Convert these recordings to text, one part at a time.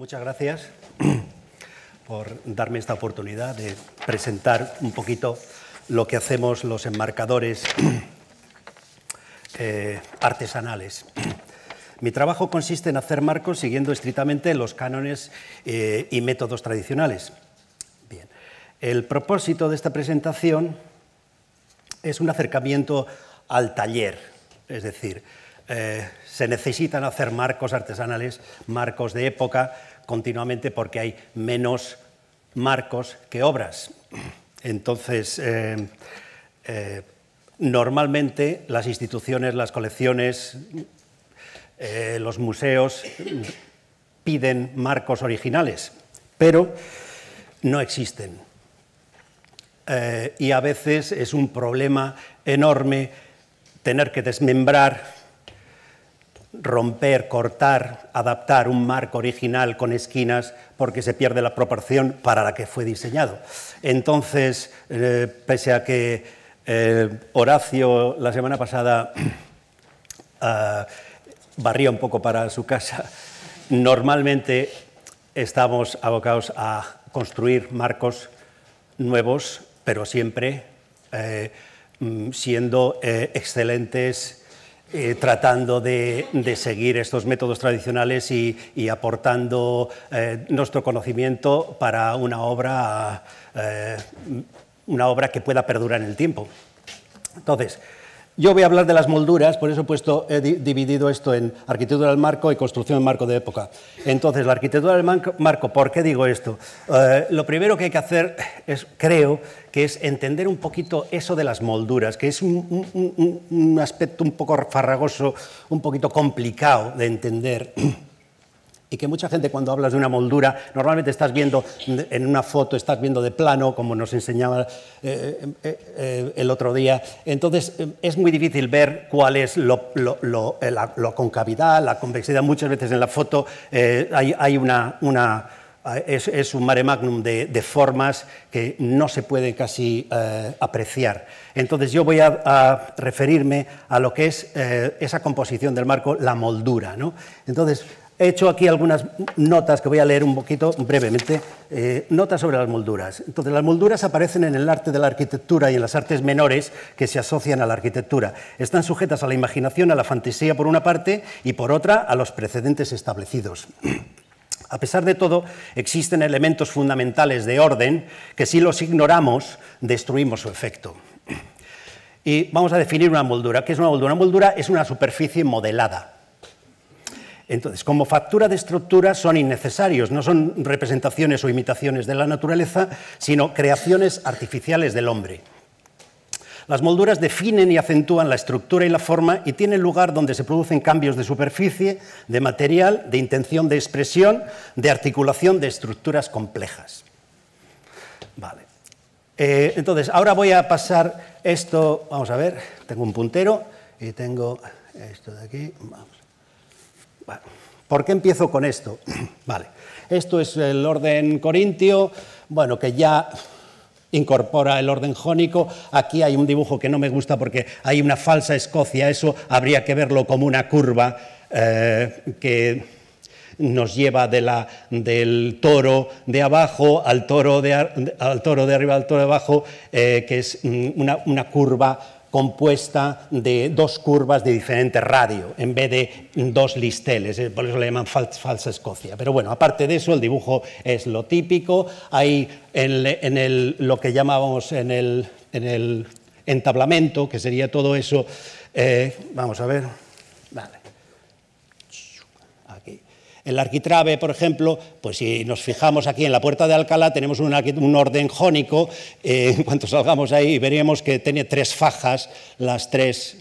Muchas gracias por darme esta oportunidad de presentar un poquito lo que hacemos los enmarcadores eh, artesanales. Mi trabajo consiste en hacer marcos siguiendo estrictamente los cánones eh, y métodos tradicionales. Bien. El propósito de esta presentación es un acercamiento al taller, es decir, eh, se necesitan hacer marcos artesanales, marcos de época, continuamente porque hay menos marcos que obras. Entonces, eh, eh, normalmente las instituciones, las colecciones, eh, los museos piden marcos originales, pero no existen. y a veces es un problema enorme tener que desmembrar romper, cortar, adaptar un marco original con esquinas porque se pierde la proporción para la que fue diseñado. Entonces, eh, pese a que eh, Horacio la semana pasada ah, barría un poco para su casa, normalmente estamos abocados a construir marcos nuevos, pero siempre eh, mm, siendo excelentes eh, tratando de, seguir estos métodos tradicionales y, aportando eh, nuestro conocimiento para una obra, eh, una obra que pueda perdurar en el tiempo. Entonces, yo voy a hablar de las molduras, por eso he, puesto, he dividido esto en arquitectura del marco y construcción del marco de época. Entonces, la arquitectura del marco, ¿por qué digo esto? Eh, lo primero que hay que hacer, es, creo, que es entender un poquito eso de las molduras, que es un, un aspecto un poco farragoso, un poquito complicado de entender y que mucha gente cuando hablas de una moldura, normalmente estás viendo en una foto, estás viendo de plano, como nos enseñaba eh, eh, eh, el otro día. Entonces, es muy difícil ver cuál es la concavidad, la convexidad. Muchas veces en la foto hay, una, una es, un mare magnum de, formas que no se puede casi apreciar. Entonces yo voy a, referirme a lo que es esa composición del marco, la moldura. ¿no? Entonces, He hecho aquí algunas notas que voy a leer un poquito brevemente. Eh, notas sobre las molduras. Entonces, las molduras aparecen en el arte de la arquitectura y en las artes menores que se asocian a la arquitectura. Están sujetas a la imaginación, a la fantasía por una parte y por otra a los precedentes establecidos. A pesar de todo, existen elementos fundamentales de orden que si los ignoramos, destruimos su efecto. Y vamos a definir una moldura. ¿Qué es una moldura? Una moldura es una superficie modelada. Entonces, como factura de estructura son innecesarios, no son representaciones o imitaciones de la naturaleza, sino creaciones artificiales del hombre. Las molduras definen y acentúan la estructura y la forma y tienen lugar donde se producen cambios de superficie, de material, de intención de expresión, de articulación de estructuras complejas. Vale. Eh, entonces, ahora voy a pasar esto, vamos a ver, tengo un puntero y tengo esto de aquí, vamos. ¿Por qué empiezo con esto? Vale, esto es el orden corintio, bueno, que ya incorpora el orden jónico. Aquí hay un dibujo que no me gusta porque hay una falsa Escocia, eso habría que verlo como una curva eh, que nos lleva del toro de abajo al toro de, al toro de arriba, al toro de abajo, eh, que es mm, una, una curva compuesta de dos curvas de diferente radio en vez de dos listeles, eh, por eso le llaman falsa Escocia. Pero bueno, aparte de eso, el dibujo es lo típico, hay en, el, lo que llamábamos en el, en el entablamento, que sería todo eso, eh, vamos a ver, el arquitrabe, por ejemplo, pues si nos fijamos aquí en la puerta de Alcalá, tenemos un, orden jónico, eh, en cuanto salgamos ahí veríamos que tiene tres fajas, las tres.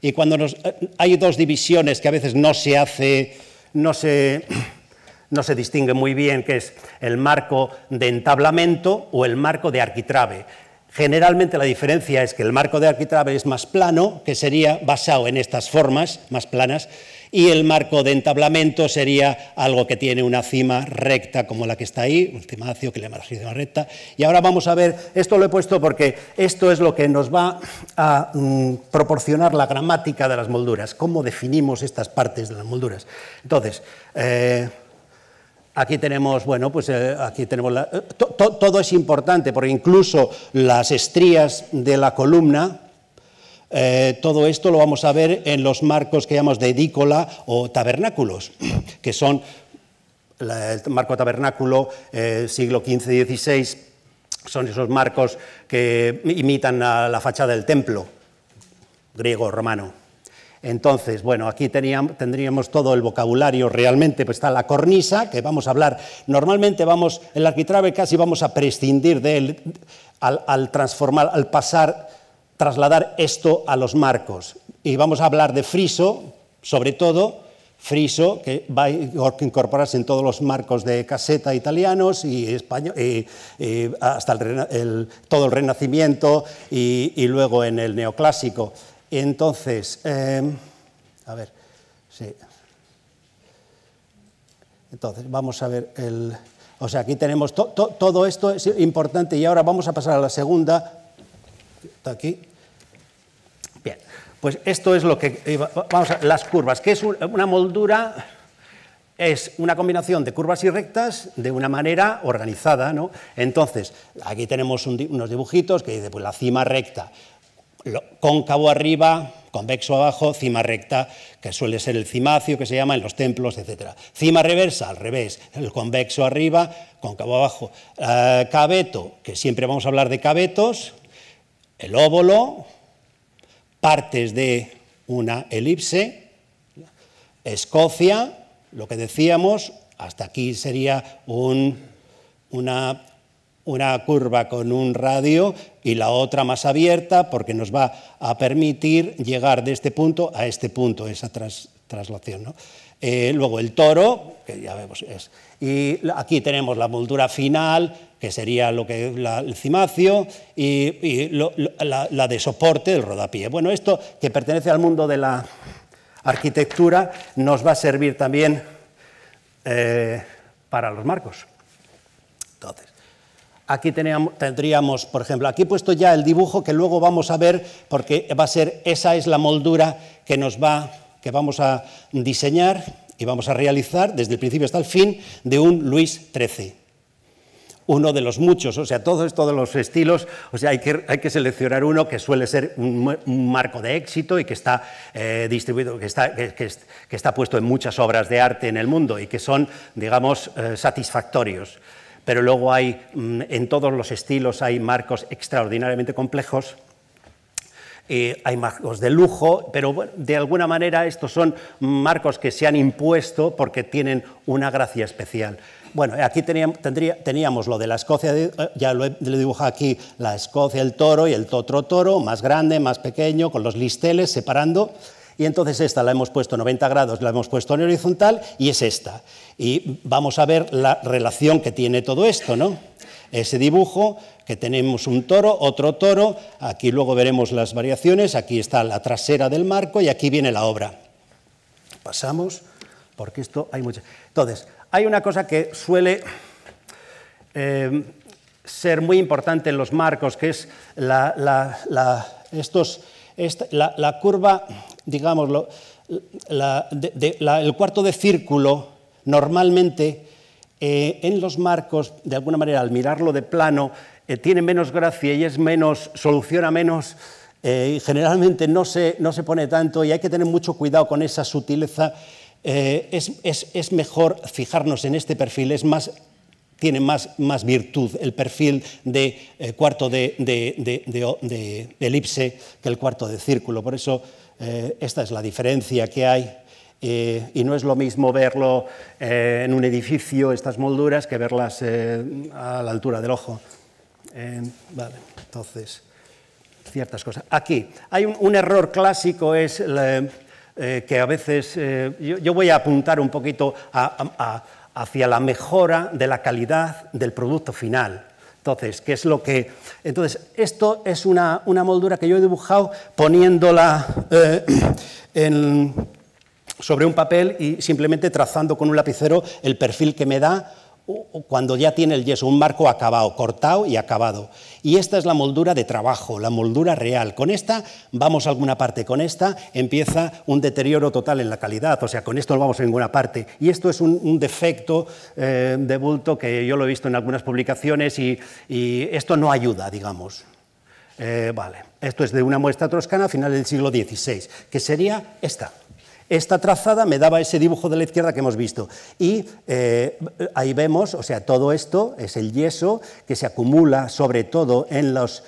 Y cuando eh, hay dos divisiones que a veces no se hace, no se, no se distingue muy bien, que es el marco de entablamento o el marco de arquitrabe. Generalmente la diferencia es que el marco de arquitrabe es más plano, que sería basado en estas formas más planas, y el marco de entablamento sería algo que tiene una cima recta como la que está ahí, un cimacio que le llamamos cima recta. Y ahora vamos a ver, esto lo he puesto porque esto es lo que nos va a mm, proporcionar la gramática de las molduras, cómo definimos estas partes de las molduras. Entonces, eh, Aquí tenemos, bueno, pues eh, aquí tenemos la, eh, todo es importante porque incluso las estrías de la columna eh, todo esto lo vamos a ver en los marcos que llamamos de edícola o tabernáculos, que son el marco tabernáculo eh, siglo XV-XVI, son esos marcos que imitan a la fachada del templo griego-romano. Entonces, bueno, aquí tendríamos todo el vocabulario realmente, pues está la cornisa, que vamos a hablar, normalmente vamos, en el arquitrave casi vamos a prescindir de él al transformar, al pasar trasladar esto a los marcos. Y vamos a hablar de friso, sobre todo, friso que va a incorporarse en todos los marcos de caseta italianos y español, hasta todo el Renacimiento y, luego en el neoclásico. Entonces, eh, a ver, sí. Entonces, vamos a ver el... O sea, aquí tenemos todo esto es importante y ahora vamos a pasar a la segunda. Está aquí. Pues esto es lo que... Vamos a las curvas, que es una moldura, es una combinación de curvas y rectas de una manera organizada. ¿no? Entonces, aquí tenemos unos dibujitos que dice, pues la cima recta, cóncavo arriba, convexo abajo, cima recta, que suele ser el cimacio que se llama en los templos, etc. Cima reversa, al revés, el convexo arriba, cóncavo abajo. Eh, cabeto, que siempre vamos a hablar de cabetos, el óvulo, partes de una elipse. Escocia, lo que decíamos, hasta aquí sería un, una una curva con un radio y la otra más abierta porque nos va a permitir llegar de este punto a este punto, esa traslación. Eh, luego el toro, que ya vemos es. Y aquí tenemos la moldura final, que sería lo que el cimacio, y, la, de soporte, el rodapié. Bueno, esto que pertenece al mundo de la arquitectura nos va a servir también eh, para los marcos. Entonces, Aquí tendríamos, por ejemplo, aquí he puesto ya el dibujo que luego vamos a ver porque va a ser, esa es la moldura que nos va, que vamos a diseñar y vamos a realizar desde el principio hasta el fin de un Luis XIII. Uno de los muchos, o sea, todos esto los estilos, o sea, hay que, seleccionar uno que suele ser un, marco de éxito y que está eh, distribuido, que está, puesto en muchas obras de arte en el mundo y que son, digamos, eh, satisfactorios pero luego hay, mm, en todos los estilos, hay marcos extraordinariamente complejos. Eh, hay marcos de lujo, pero de alguna manera estos son marcos que se han impuesto porque tienen una gracia especial. Bueno, aquí teníamos, teníamos lo de la Escocia, eh, ya lo he dibujado aquí, la Escocia, el toro y el otro toro, más grande, más pequeño, con los listeles separando. Y entonces esta la hemos puesto 90 grados, la hemos puesto en horizontal y es esta. Y vamos a ver la relación que tiene todo esto, ¿no? Ese dibujo que tenemos un toro, otro toro, aquí luego veremos las variaciones, aquí está la trasera del marco y aquí viene la obra. Pasamos, porque esto hay muchas. Entonces, hay una cosa que suele eh, ser muy importante en los marcos, que es la, la, estos, la curva, digámoslo, el cuarto de círculo normalmente eh, en los marcos, de alguna manera, al mirarlo de plano, eh, tiene menos gracia y es menos, soluciona menos, eh, generalmente no se, pone tanto y hay que tener mucho cuidado con esa sutileza. Eh, es, mejor fijarnos en este perfil, tiene más, virtud el perfil de cuarto de, elipse que el cuarto de círculo. Por eso esta es la diferencia que hay y no es lo mismo verlo eh, en un edificio, estas molduras, que verlas eh, a la altura del ojo. Eh, vale, entonces, ciertas cosas. Aquí, hay un, error clásico, es que a veces, yo, voy a apuntar un poquito hacia la mejora de la calidad del producto final. Entonces, ¿qué es lo que...? Entonces, esto es una, una moldura que yo he dibujado poniéndola en sobre un papel y simplemente trazando con un lapicero el perfil que me da cuando ya tiene el yeso, un marco acabado, cortado y acabado. Y esta es la moldura de trabajo, la moldura real. Con esta vamos a alguna parte, con esta empieza un deterioro total en la calidad, o sea, con esto no vamos a ninguna parte. Y esto es un, defecto eh, de bulto que yo lo he visto en algunas publicaciones y, esto no ayuda, digamos. Eh, vale, esto es de una muestra toscana a final del siglo XVI, que sería esta. Esta trazada me daba ese dibujo de la izquierda que hemos visto. Y eh, ahí vemos, o sea, todo esto es el yeso que se acumula sobre todo en, las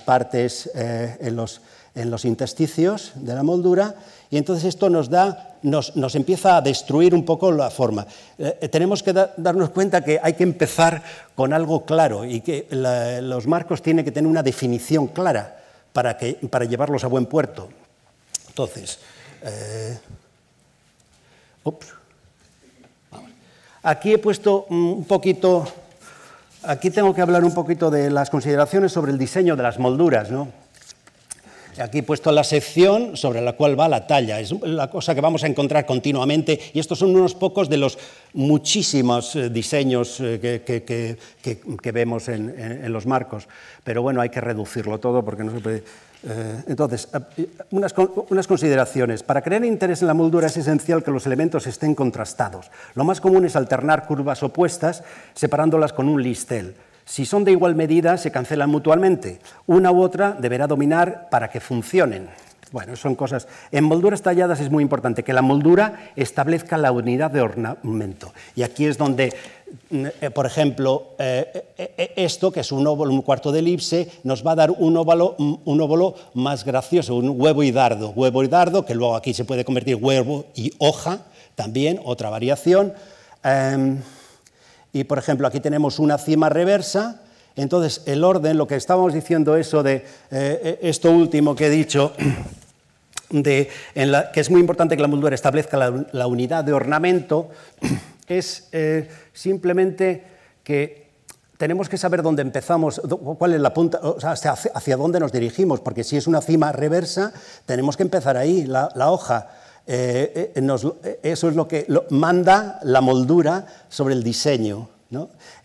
partes, eh, en, los, en intersticios de la moldura. Y entonces esto nos da nos, empieza a destruir un poco la forma. Eh, tenemos que darnos cuenta que hay que empezar con algo claro y que los marcos tienen que tener una definición clara para, para llevarlos a buen puerto. Entonces, eh, aquí he puesto un poquito, aquí tengo que hablar un poquito de las consideraciones sobre el diseño de las molduras, ¿no? Aquí he puesto la sección sobre la cual va la talla. Es la cosa que vamos a encontrar continuamente y estos son unos pocos de los muchísimos eh, diseños eh, que, vemos en, en, los marcos. Pero bueno, hay que reducirlo todo porque no se puede... Eh, entonces, eh, unas, consideraciones. Para crear interés en la moldura es esencial que los elementos estén contrastados. Lo más común es alternar curvas opuestas separándolas con un listel. Si son de igual medida, se cancelan mutuamente. Una u otra deberá dominar para que funcionen. Bueno, son cosas. En molduras talladas es muy importante que la moldura establezca la unidad de ornamento. Y aquí es donde eh, por ejemplo, eh, eh, esto, que es un óvulo, un cuarto de elipse, nos va a dar un óvalo, mm, un óvalo más gracioso, un huevo y dardo. Huevo y dardo, que luego aquí se puede convertir huevo y hoja, también otra variación. Em, y, por ejemplo, aquí tenemos una cima reversa. Entonces, el orden, lo que estábamos diciendo eso de esto último que he dicho, de, en la, que es muy importante que la moldura establezca la unidad de ornamento, es eh, simplemente que tenemos que saber dónde empezamos, cuál es la punta, o hacia, dónde nos dirigimos, porque si es una cima reversa, tenemos que empezar ahí, la, hoja. Eh, eh, eso es lo que manda la moldura sobre el diseño.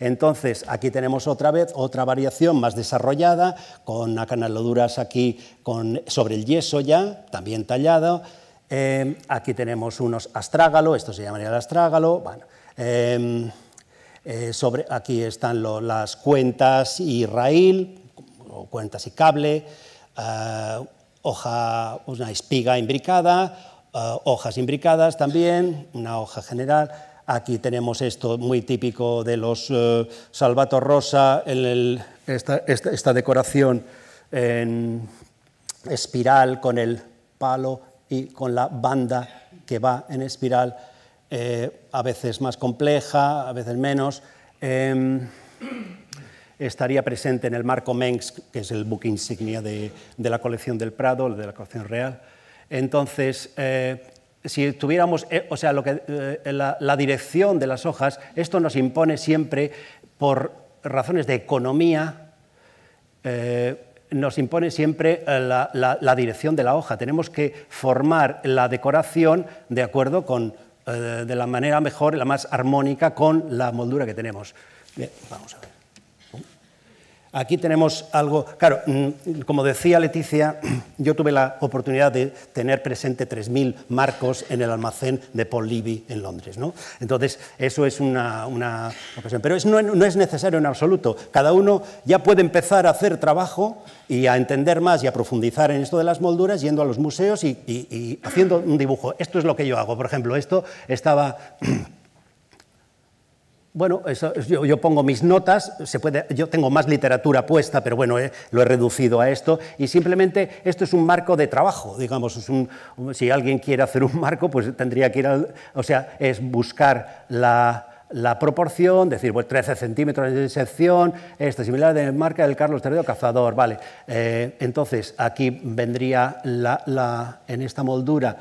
Entonces, aquí tenemos otra vez otra variación más desarrollada, con acanaladuras aquí con, sobre el yeso ya, también tallado Em, aquí tenemos unos astrágalo, esto se llamaría el astrágalo. Em, eh, aquí están las cuentas y raíl, cuentas y cable, eh, hoja, una espiga imbricada, eh, hojas imbricadas también, una hoja general. Aquí tenemos esto muy típico de los Salvator Rosa, esta, decoración en espiral con el palo y con la banda que va en espiral, eh, a veces más compleja, a veces menos. Em, estaría presente en el marco Mengs, que es el book insignia de, la colección del Prado, de la colección real. Entonces, eh, si tuviéramos, eh, o sea, lo que, la, dirección de las hojas, esto nos impone siempre, por razones de economía, nos impone siempre eh, la, dirección de la hoja. Tenemos que formar la decoración de acuerdo con, eh, de la manera mejor, la más armónica con la moldura que tenemos. Bien, vamos a ver. Aquí tenemos algo, claro, mm, como decía Leticia, yo tuve la oportunidad de tener presente 3.000 marcos en el almacén de Paul Levy en Londres. ¿no? Entonces, eso es una, ocasión. Pero no, es necesario en absoluto. Cada uno ya puede empezar a hacer trabajo y a entender más y a profundizar en esto de las molduras yendo a los museos y, y haciendo un dibujo. Esto es lo que yo hago. Por ejemplo, esto estaba... Bueno, eso, yo, pongo mis notas, se puede, yo tengo más literatura puesta, pero bueno, eh, lo he reducido a esto, y simplemente esto es un marco de trabajo, digamos, es un, si alguien quiere hacer un marco, pues tendría que ir o sea, es buscar la, proporción, decir, pues 13 centímetros de sección, esta similar de marca del Carlos III Cazador, vale. Eh, entonces, aquí vendría la, en esta moldura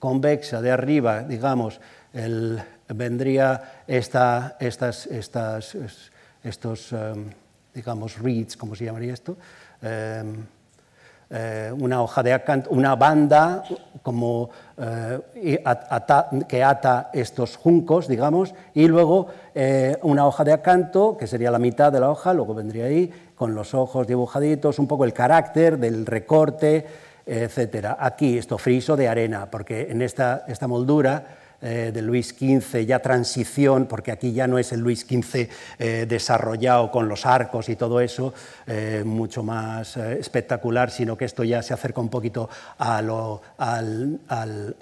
convexa de arriba, digamos, el, vendría esta, estas, estos, em, digamos, reeds, ¿cómo se llamaría esto? Em, eh, una hoja de acanto una banda como, eh, que ata estos juncos, digamos, y luego eh, una hoja de acanto, que sería la mitad de la hoja, luego vendría ahí, con los ojos dibujaditos, un poco el carácter del recorte, etc. Aquí, esto friso de arena, porque en esta, esta moldura eh, de Luis XV, ya transición, porque aquí ya no es el Luis XV eh, desarrollado con los arcos y todo eso, eh, mucho más espectacular, sino que esto ya se acerca un poquito a lo, al,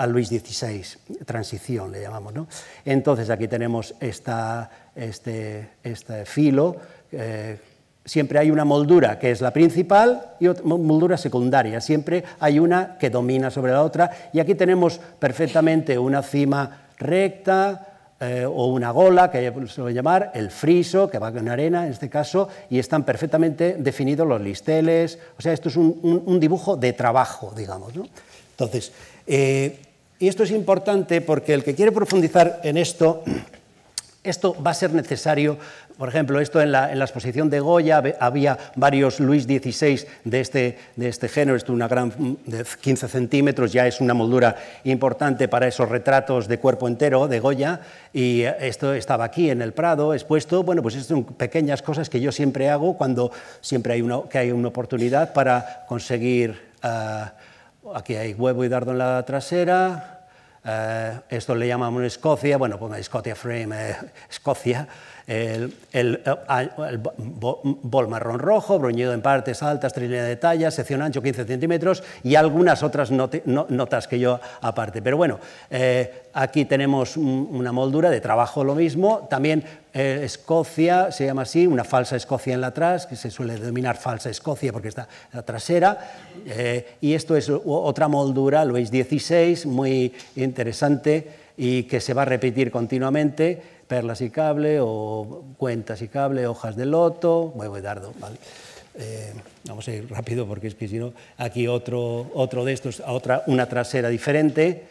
Luis XVI, transición le llamamos. ¿no? Entonces aquí tenemos esta, este, este filo siempre hay una moldura que es la principal y otra moldura secundaria, siempre hay una que domina sobre la otra y aquí tenemos perfectamente una cima recta eh, o una gola, que se a llamar, el friso, que va con arena en este caso, y están perfectamente definidos los listeles, o sea, esto es un, dibujo de trabajo, digamos. Entonces, eh, y esto es importante porque el que quiere profundizar en esto, esto va a ser necesario por ejemplo, esto en la, exposición de Goya había varios Luis XVI de este, de este género, esto una gran de 15 centímetros, ya es una moldura importante para esos retratos de cuerpo entero de Goya, y esto estaba aquí en el Prado expuesto. Bueno, pues son pequeñas cosas que yo siempre hago cuando siempre hay una, que hay una oportunidad para conseguir... Ah, aquí hay huevo y dardo en la trasera. Ah, esto le llamamos Escocia, bueno, pues Escocia Frame, eh, Escocia, el, eh, bol marrón rojo, bruñido en partes altas, trilínea de talla, sección ancho 15 centímetros y algunas otras notas que yo aparte. Pero bueno, eh, aquí tenemos una moldura de trabajo lo mismo, también eh, Escocia, se llama así, una falsa Escocia en la atrás, que se suele denominar falsa Escocia porque está en la trasera, y esto es otra moldura, lo veis 16, muy interesante y que se va a repetir continuamente perlas y cable, o cuentas y cable, hojas de loto, huevo y dardo, eh, vamos a ir rápido porque es que si no, aquí otro, de estos, otra, una trasera diferente,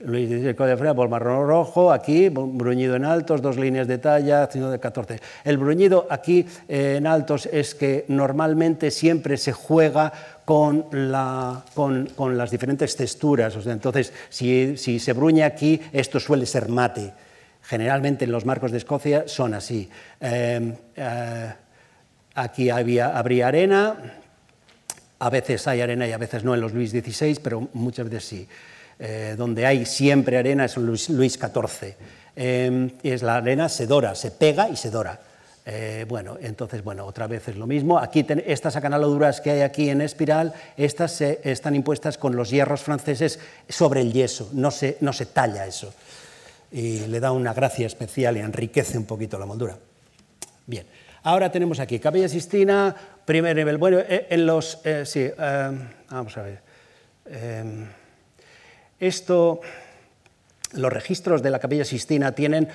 Luis dice el código de por marrón rojo, aquí, bruñido en altos, dos líneas de talla, 14. El bruñido aquí eh, en altos es que normalmente siempre se juega con, las diferentes texturas, entonces si, si se bruña aquí, esto suele ser mate generalmente en los marcos de Escocia son así. Em, eh, aquí había, habría arena, a veces hay arena y a veces no en los Luis XVI, pero muchas veces sí. Eh, donde hay siempre arena es en Luis XIV. Em, es la arena se dora, se pega y se dora. Eh, bueno, entonces, bueno, otra vez es lo mismo. Aquí estas acanaladuras que hay aquí en espiral, estas están impuestas con los hierros franceses sobre el yeso, no se talla eso y le da una gracia especial y enriquece un poquito la moldura. Bien, ahora tenemos aquí Capilla Sistina, primer nivel. Bueno, eh, en los... Eh, sí, eh, vamos a ver. esto... Los registros de la Capilla Sistina tienen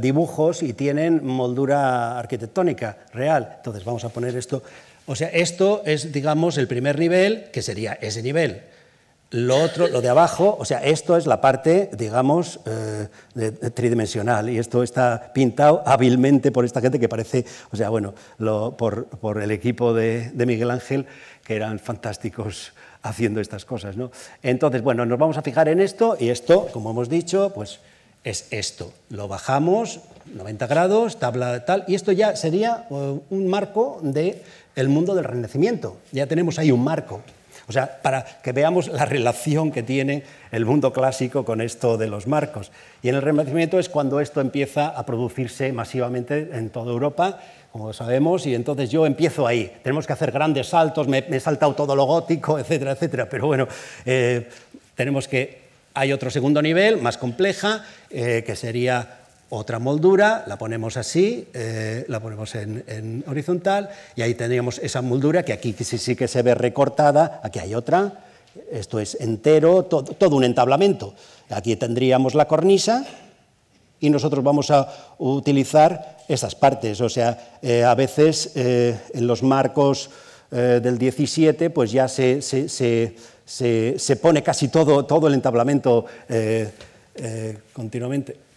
dibujos y tienen moldura arquitectónica real. Entonces vamos a poner esto... O sea, esto es, digamos, el primer nivel, que sería ese nivel. Lo otro, lo de abajo, o sea, esto es la parte, digamos, eh, tridimensional y esto está pintado hábilmente por esta gente que parece, o sea, bueno, por, el equipo de, Miguel Ángel, que eran fantásticos haciendo estas cosas, ¿no? Entonces, bueno, nos vamos a fijar en esto y esto, como hemos dicho, pues es esto. Lo bajamos 90 grados, tabla tal, y esto ya sería eh, un marco del mundo del Renacimiento. Ya tenemos ahí un marco. O sea, para que veamos la relación que tiene el mundo clásico con esto de los marcos. Y en el Renacimiento es cuando esto empieza a producirse masivamente en toda Europa, como sabemos, y entonces yo empiezo ahí. Tenemos que hacer grandes saltos, me, he saltado todo lo gótico, etcétera, etcétera, pero bueno, eh, tenemos que... Hay otro segundo nivel, más compleja, eh, que sería otra moldura, la ponemos así, eh, la ponemos en, horizontal y ahí tendríamos esa moldura que aquí sí, sí que se ve recortada, aquí hay otra, esto es entero, todo, un entablamento. Aquí tendríamos la cornisa y nosotros vamos a utilizar esas partes, o sea, eh, a veces eh, en los marcos del 17 pues ya se, se, pone casi todo, todo el entablamento continuamente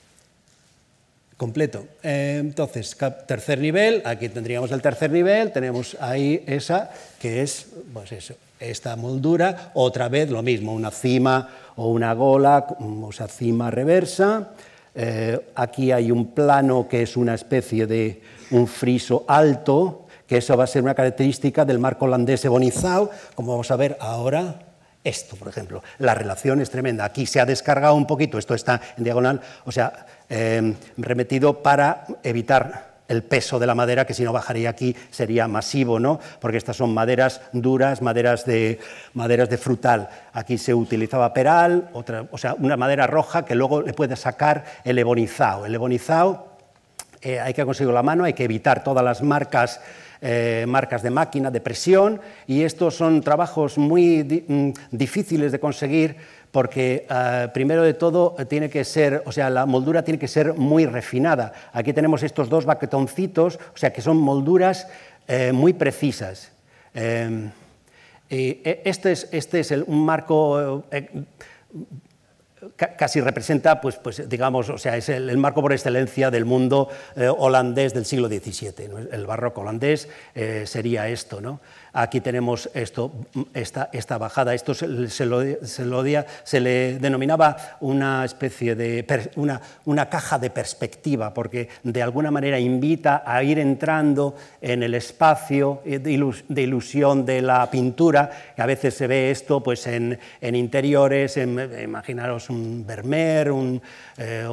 completo. Eh, entonces, tercer nivel, aquí tendríamos el tercer nivel, tenemos ahí esa, que es pues esta moldura, otra vez lo mismo, una cima o una gola, mm, o sea, cima reversa. Eh, aquí hay un plano que es una especie de un friso alto, que eso va a ser una característica del marco holandés ebonizado, como vamos a ver ahora. Esto, por ejemplo, la relación es tremenda. Aquí se ha descargado un poquito, esto está en diagonal, o sea, Em, remetido para evitar el peso de la madera, que si no bajaría aquí sería masivo, ¿no? porque estas son maderas duras, maderas de, maderas de frutal. Aquí se utilizaba peral, o sea, una madera roja que luego le puede sacar el ebonizado. El ebonizado eh, hay que conseguir la mano, hay que evitar todas las marcas eh, marcas de máquina, de presión, y estos son trabajos muy mm, difíciles de conseguir porque ah, primero de todo tiene que ser, o sea, la moldura tiene que ser muy refinada. Aquí tenemos estos dos baquetoncitos, o sea, que son molduras eh, muy precisas. Eh, eh, este, este es, el, un marco casi representa, pues, pues, digamos, es el, marco por excelencia del mundo holandés del siglo XVII. El barroco holandés sería esto, ¿no? Aquí tenemos esto, esta, bajada. Esto se, lo, se, le denominaba una especie de una, una caja de perspectiva, porque de alguna manera invita a ir entrando en el espacio de ilusión de la pintura. A veces se ve esto pues, en, interiores, imaginaros un Vermeer, un, eh,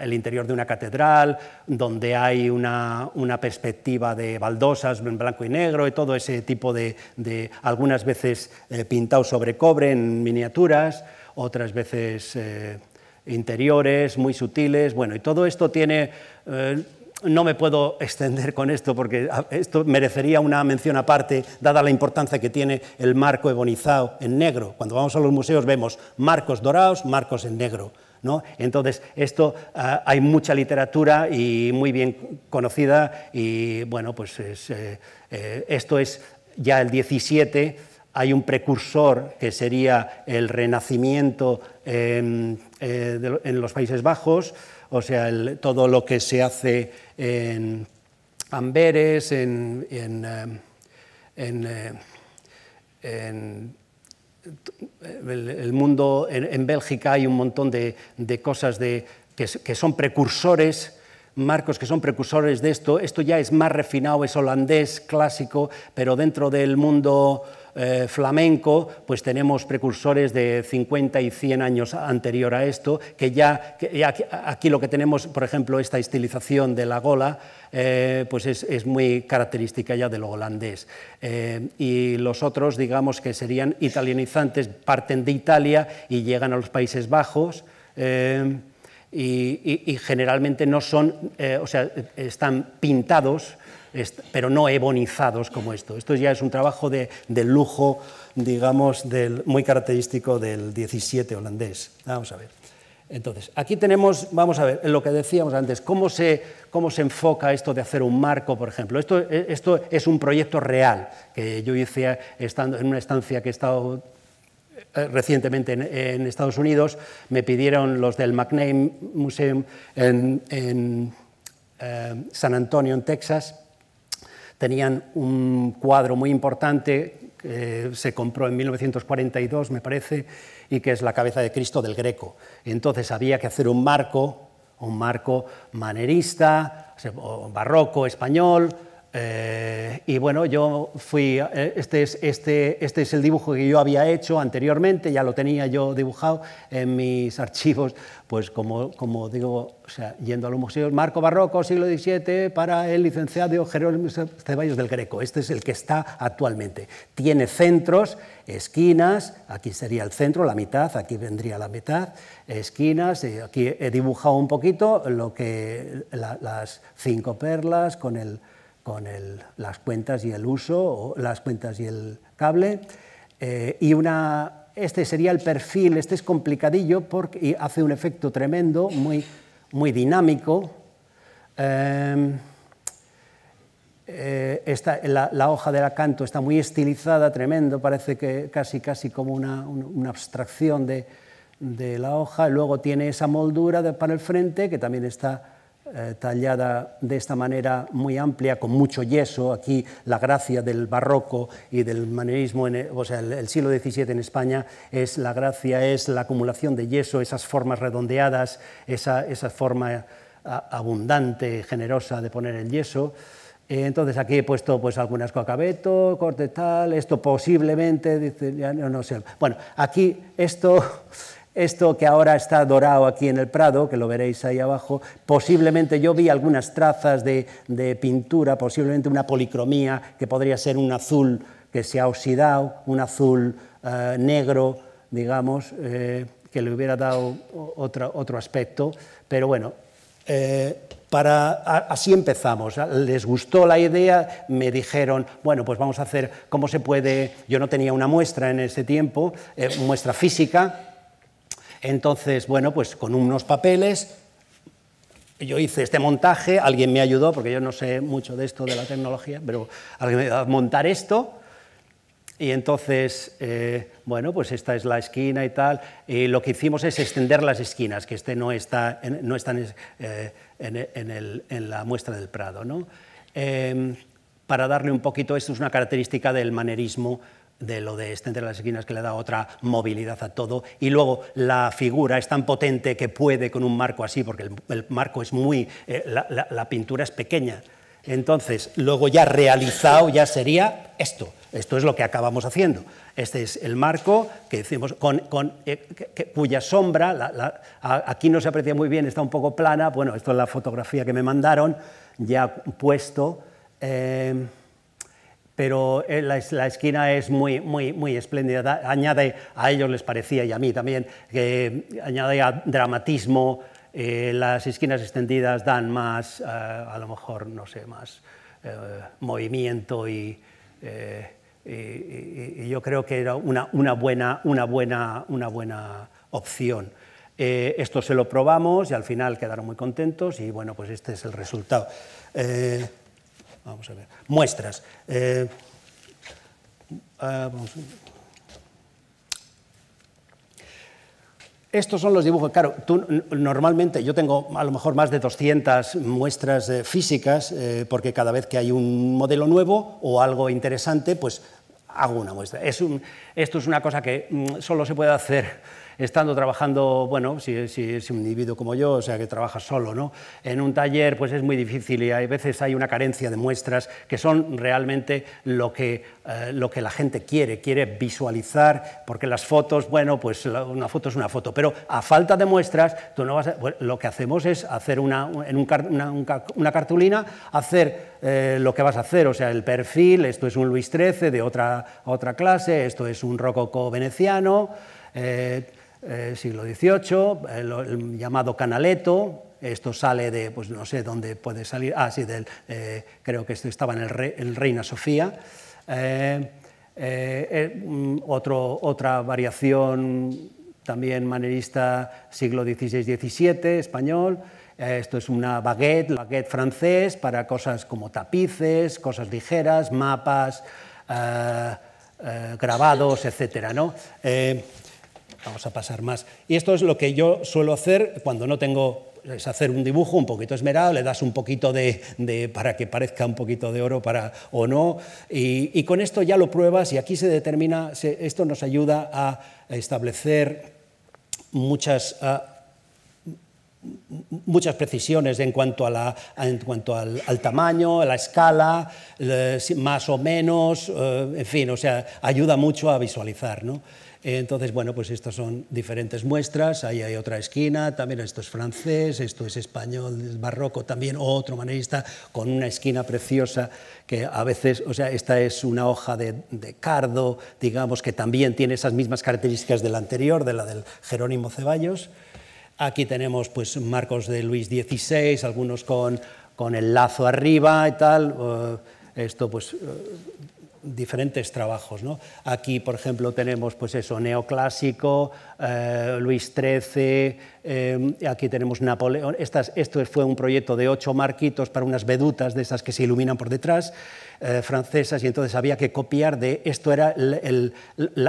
el interior de una catedral, donde hay una, una perspectiva de baldosas en blanco y negro y todo ese tipo de de, algunas veces eh, pintado sobre cobre en miniaturas, otras veces eh, interiores muy sutiles. Bueno, y todo esto tiene... Eh, no me puedo extender con esto porque ah, esto merecería una mención aparte, dada la importancia que tiene el marco ebonizado en negro. Cuando vamos a los museos vemos marcos dorados, marcos en negro. ¿no? Entonces, esto ah, hay mucha literatura y muy bien conocida y bueno, pues esto es ya el 17 hay un precursor que sería el renacimiento em, eh, en los Países Bajos, o sea, todo lo que se hace en Amberes, en, em, eh, el, mundo, en, Bélgica hay un montón de, cosas que son precursores marcos que son precursores de esto. Esto ya es más refinado, es holandés, clásico, pero dentro del mundo eh, flamenco, pues tenemos precursores de 50 y 100 años anterior a esto, que ya, que aquí, lo que tenemos, por ejemplo, esta estilización de la gola, eh, pues es, muy característica ya de lo holandés. Eh, y los otros, digamos, que serían italianizantes, parten de Italia y llegan a los Países Bajos y, generalmente no son, eh, o sea, están pintados, pero no ebonizados como esto. Esto ya es un trabajo de, lujo, digamos, del, muy característico del 17 holandés. Vamos a ver. Entonces, aquí tenemos, vamos a ver, lo que decíamos antes, cómo se, cómo se enfoca esto de hacer un marco, por ejemplo. Esto, eh, esto es un proyecto real que yo hice estando en una estancia que he estado eh, recientemente en, Estados Unidos, me pidieron los del McName Museum en, eh, San Antonio, en Texas, tenían un cuadro muy importante que se compró en 1942, me parece, y que es la cabeza de Cristo del Greco. Entonces había que hacer un marco, un marco manerista, barroco, español, eh, y bueno, yo fui, eh, este, este, este es, el dibujo que yo había hecho anteriormente, ya lo tenía yo dibujado en mis archivos, pues como, digo, o sea, yendo a los museos, Marco Barroco, siglo XVII, para el licenciado Jerónimo Ceballos del Greco, este es el que está actualmente. Tiene centros, esquinas, aquí sería el centro, la mitad, aquí vendría la mitad, esquinas, eh, aquí he dibujado un poquito lo que, las cinco perlas con el con las cuentas y el uso, o las cuentas y el cable. Eh, y este sería el perfil, este es complicadillo porque hace un efecto tremendo, muy, muy dinámico. Em, eh, la hoja de la, canto hoja está muy estilizada, tremendo, parece que casi, casi como una, abstracción de, la hoja. Luego tiene esa moldura para el frente que también está eh, tallada de esta manera muy amplia, con mucho yeso, aquí la gracia del barroco y del manierismo en e, o sea, el, siglo XVII en España, es la gracia, es la acumulación de yeso, esas formas redondeadas, esa, esa forma abundante, generosa de poner el yeso. Eh, entonces aquí he puesto pues algunas coacabeto, corte tal, esto posiblemente, no sé. Bueno, aquí esto Esto que ahora está dorado aquí en el Prado, que lo veréis ahí abajo, posiblemente yo vi algunas trazas de, pintura, posiblemente una policromía, que podría ser un azul que se ha oxidado, un azul eh, negro, digamos, eh, que le hubiera dado otro aspecto. Pero bueno, eh, para, así empezamos. Les gustó la idea, me dijeron, bueno, pues vamos a hacer cómo se puede. Yo no tenía una muestra en ese tiempo, muestra física, entonces, bueno, pues con unos papeles yo hice este montaje, alguien me ayudó, porque yo no sé mucho de esto de la tecnología, pero alguien me ayudó a montar esto. Y entonces, eh, bueno, pues esta es la esquina y tal. Y lo que hicimos es extender las esquinas, que este no está, en, están eh, en, la muestra del Prado. ¿no? Em, para darle un poquito, esto es una característica del manerismo de lo de este entre las esquinas que le da otra movilidad a todo y luego la figura es tan potente que puede con un marco así porque el, marco es muy eh, la, pintura es pequeña entonces luego ya realizado ya sería esto esto es lo que acabamos haciendo este es el marco que decimos con, eh, cuya sombra aquí no se aprecia muy bien está un poco plana bueno esto es la fotografía que me mandaron ya puesto eh, pero eh, la, esquina es muy, muy, muy espléndida. Añade, a ellos les parecía y a mí también, que añade a dramatismo, eh, las esquinas extendidas dan más, eh, a lo mejor, no sé, más movimiento y, yo creo que era una, buena, una, buena, una buena opción. esto se lo probamos y al final quedaron muy contentos y bueno, pues este es el resultado. Vamos a ver. Muestras. Eh, ah, Estos son los dibujos. Claro, normalmente, yo tengo a lo mejor más de 200 muestras eh, físicas, eh, porque cada vez que hay un modelo nuevo o algo interesante, pues hago una muestra. esto es una cosa que mm, solo se puede hacer estando trabajando, bueno, si, es un individuo como yo, o sea, que trabaja solo, ¿no? En un taller, pues es muy difícil y a veces hay una carencia de muestras que son realmente lo que, eh, lo que la gente quiere, quiere visualizar, porque las fotos, bueno, pues una foto es una foto, pero a falta de muestras, tú no vas lo que hacemos es hacer una, en una, cartulina, hacer eh, lo que vas a hacer, o sea, el perfil, esto es un Luis XIII de otra, otra clase, esto es un rococó veneciano, eh, eh, siglo XVIII, eh, el, llamado canaleto, esto sale de, pues no sé dónde puede salir, ah, sí, del, eh, creo que esto estaba en el, Reina Sofía. Mm, otro, otra variación también manerista, siglo XVI-XVII, español. Esto es una baguette, baguette francés, para cosas como tapices, cosas ligeras, mapas, grabados, etc. ¿no? vamos a pasar más. Y esto es lo que yo suelo hacer cuando no tengo es hacer un dibujo un poquito esmerado, le das un poquito de, para que parezca un poquito de oro o no, y, con esto ya lo pruebas y aquí se determina, esto nos ayuda a establecer muchas... muchas precisiones en cuanto, en cuanto al, tamaño, a la escala, más o menos, eh, en fin, o sea, ayuda mucho a visualizar. ¿no? Entonces, bueno, pues estas son diferentes muestras, ahí hay otra esquina, también esto es francés, esto es español, barroco también, otro manerista con una esquina preciosa que a veces, o sea, esta es una hoja de, cardo, digamos, que también tiene esas mismas características de la anterior, de la del Jerónimo Ceballos. Aquí tenemos pues marcos de Luis XVI, algunos con, con el lazo arriba y tal. Eh, esto pues eh, diferentes trabajos. ¿no? Aquí, por ejemplo, tenemos pues eso, neoclásico, eh, Luis XIII, eh, aquí tenemos Napoleón. esto fue un proyecto de ocho marquitos para unas vedutas de esas que se iluminan por detrás, eh, francesas, y entonces había que copiar de esto, era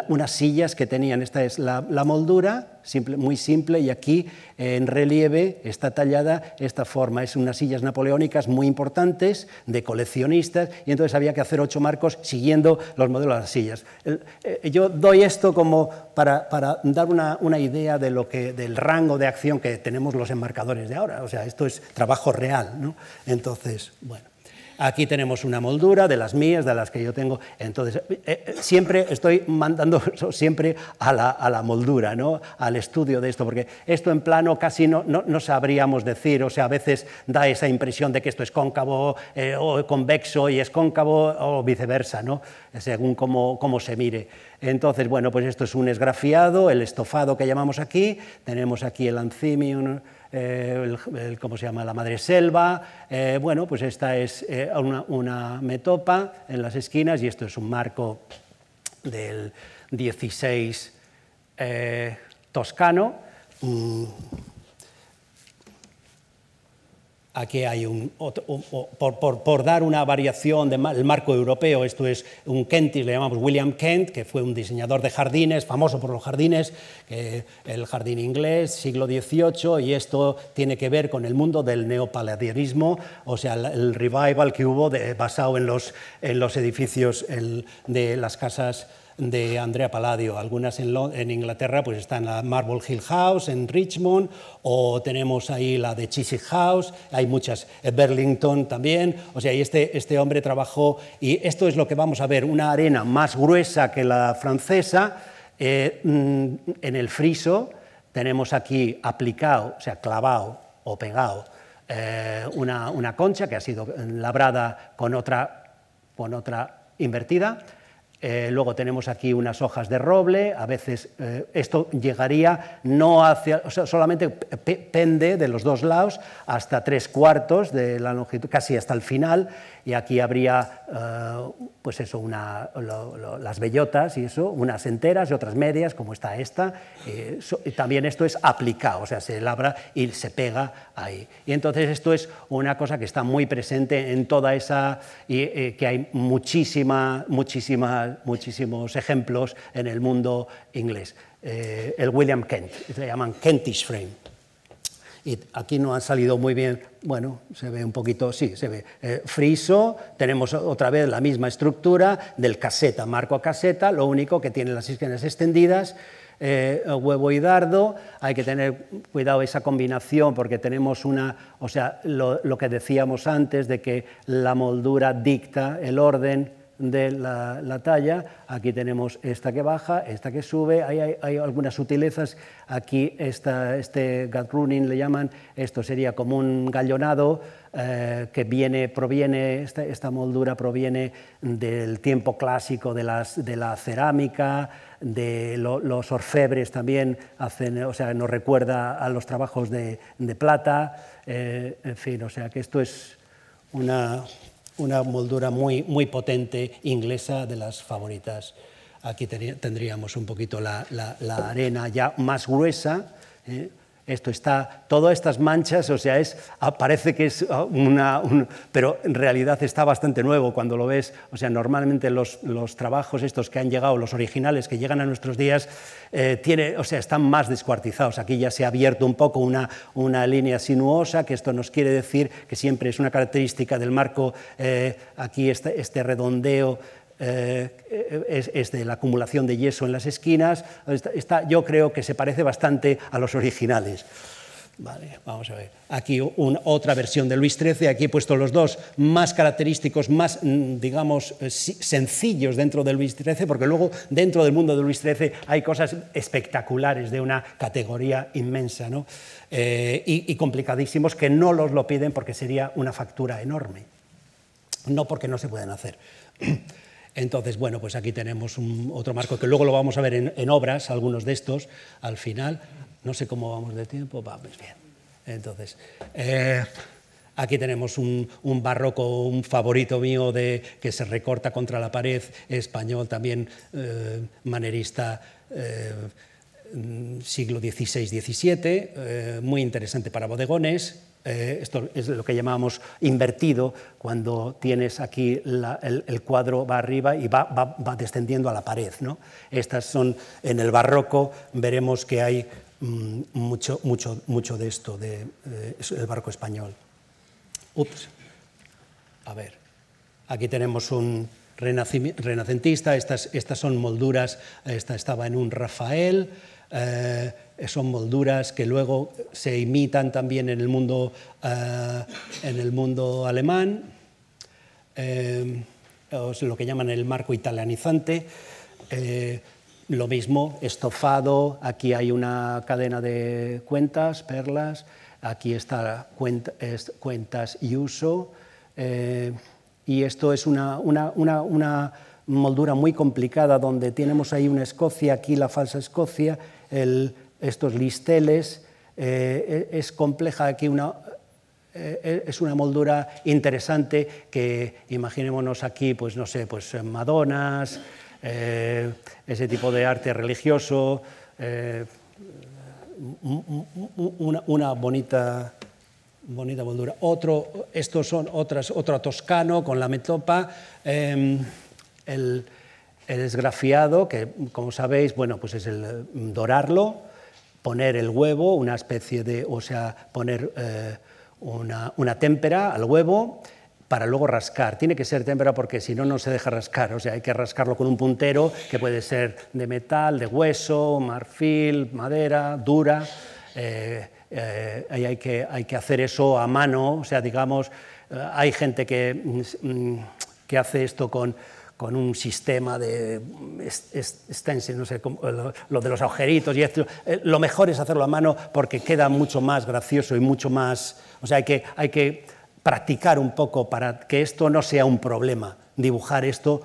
unas sillas que tenían. Esta es la, moldura, simple, muy simple, y aquí en relieve está tallada esta forma. Es unas sillas napoleónicas muy importantes de coleccionistas, y entonces había que hacer ocho marcos siguiendo los modelos de las sillas. yo doy esto como para, dar un una, idea de lo que, del rango de acción que tenemos los enmarcadores de ahora. O sea, esto es trabajo real. ¿no? Entonces, bueno aquí tenemos una moldura de las mías, de las que yo tengo. Entonces, eh, eh, siempre estoy mandando siempre a la, moldura, ¿no? al estudio de esto, porque esto en plano casi no, sabríamos decir, o sea, a veces da esa impresión de que esto es cóncavo eh, o convexo y es cóncavo o viceversa, ¿no? según cómo, se mire. Entonces, bueno, pues esto es un esgrafiado, el estofado que llamamos aquí, tenemos aquí el anzimio eh, ¿cómo se llama? la madre selva, eh, bueno, pues esta es eh, una, metopa en las esquinas y esto es un marco del 16 toscano. Mm, Aquí hay un, por, dar una variación del marco europeo, esto es un Kentish, le llamamos William Kent, que fue un diseñador de jardines, famoso por los jardines, el jardín inglés, siglo XVIII, y esto tiene que ver con el mundo del neopaladianismo, o sea, el, revival que hubo basado en los, en los edificios de las casas de Andrea Palladio. Algunas en, Inglaterra pues están la Marble Hill House, en Richmond, o tenemos ahí la de Chiswick House, hay muchas, Burlington también. O sea, y este, este hombre trabajó, y esto es lo que vamos a ver, una arena más gruesa que la francesa, eh, mm, en el friso tenemos aquí aplicado, o sea, clavado o pegado, eh, una, concha que ha sido labrada con otra, con otra invertida eh, luego tenemos aquí unas hojas de roble, a veces eh, esto llegaría no solamente pende de los dos lados hasta tres cuartos de la longitud, casi hasta el final, y aquí habría eh, pues eso, las bellotas y eso, unas enteras y otras medias, como está esta. Eh, también esto es aplicado, o sea, se labra y se pega ahí. Y entonces esto es una cosa que está muy presente en toda esa, y eh, que hay muchísima, muchísimas, muchísimos ejemplos en el mundo inglés. el William Kent, se llaman Kentish Frame aquí no han salido muy bien, bueno, se ve un poquito, sí, se ve eh, friso, tenemos otra vez la misma estructura del caseta, marco a caseta, lo único que tiene las esquinas extendidas, eh, huevo y dardo, hay que tener cuidado esa combinación porque tenemos una, o sea, lo que decíamos antes de que la moldura dicta el orden, de la, talla, aquí tenemos esta que baja, esta que sube, hay, algunas sutilezas, aquí esta, este gatruning le llaman, esto sería como un gallonado eh, que viene, proviene, esta, moldura proviene del tiempo clásico de, las, de la cerámica, de los orfebres también, o sea, nos recuerda a los trabajos de, plata, eh, en fin, o sea que esto es una una moldura muy, muy potente inglesa de las favoritas. Aquí tendríamos un poquito la, arena ya más gruesa, ¿eh? Esto está, todas estas manchas, o sea, es, ah, parece que es ah, una, pero en realidad está bastante nuevo cuando lo ves. O sea, normalmente los, trabajos estos que han llegado, los originales que llegan a nuestros días, eh, tiene, o sea, están más descuartizados. Aquí ya se ha abierto un poco una, línea sinuosa, que esto nos quiere decir que siempre es una característica del marco, eh, aquí este, este redondeo eh, es, de la acumulación de yeso en las esquinas. Está, yo creo que se parece bastante a los originales. Vale, vamos a ver. Aquí otra versión de Luis XIII. Aquí he puesto los dos más característicos, más, mm, digamos, eh, sencillos dentro de Luis XIII, porque luego dentro del mundo de Luis XIII hay cosas espectaculares de una categoría inmensa eh, y, y, complicadísimos que no los lo piden porque sería una factura enorme, no porque no se pueden hacer. Entonces, bueno, pues aquí tenemos otro marco que luego lo vamos a ver en, obras, algunos de estos, al final. No sé cómo vamos de tiempo, vamos pues bien. Entonces, eh, Aquí tenemos un, barroco, un favorito mío que se recorta contra la pared, español también, eh, manerista, eh, mm, siglo XVI-XVII, muy interesante para bodegones, eh, esto es lo que llamamos invertido, cuando tienes aquí el, cuadro va arriba y va, descendiendo a la pared. Estas son, en el barroco veremos que hay mm, mucho, mucho, mucho de esto, del de, español. Ups, a ver, aquí tenemos un renacentista, estas, estas son molduras, esta estaba en un Rafael. Eh, eh, son molduras que luego se imitan también en el mundo, eh, en el mundo alemán, eh, lo que llaman el marco italianizante. lo mismo, estofado, aquí hay una cadena de cuentas, perlas, aquí está cuentas y uso, y esto es una, una moldura muy complicada donde tenemos ahí una Escocia, aquí la falsa Escocia, el estos listeles. Eh, e-, es compleja aquí una, eh, e-, es una moldura interesante que imaginémonos aquí, pues no sé, pues madonas, eh, ese tipo de arte religioso, una, bonita bonita moldura. Otro, estos son otras, otro toscano con la metopa, em, el, desgrafiado que como sabéis, bueno, pues es el mm, dorarlo, poner el huevo, una especie de, o sea, poner eh, una, una témpera al huevo para luego rascar. Tiene que ser témpera porque si no, no se deja rascar. O sea, hay que rascarlo con un puntero que puede ser de metal, de hueso, marfil, madera, dura. Eh, eh, hay, que, hay, que, hacer eso a mano. O sea, digamos, hay gente que, mm, que hace esto con con un sistema de stencil, no sé, lo de los agujeritos y esto. Eh, lo mejor es hacerlo a mano porque queda mucho más gracioso y mucho más... O sea, hay que, hay que practicar un poco para que esto no sea un problema, dibujar esto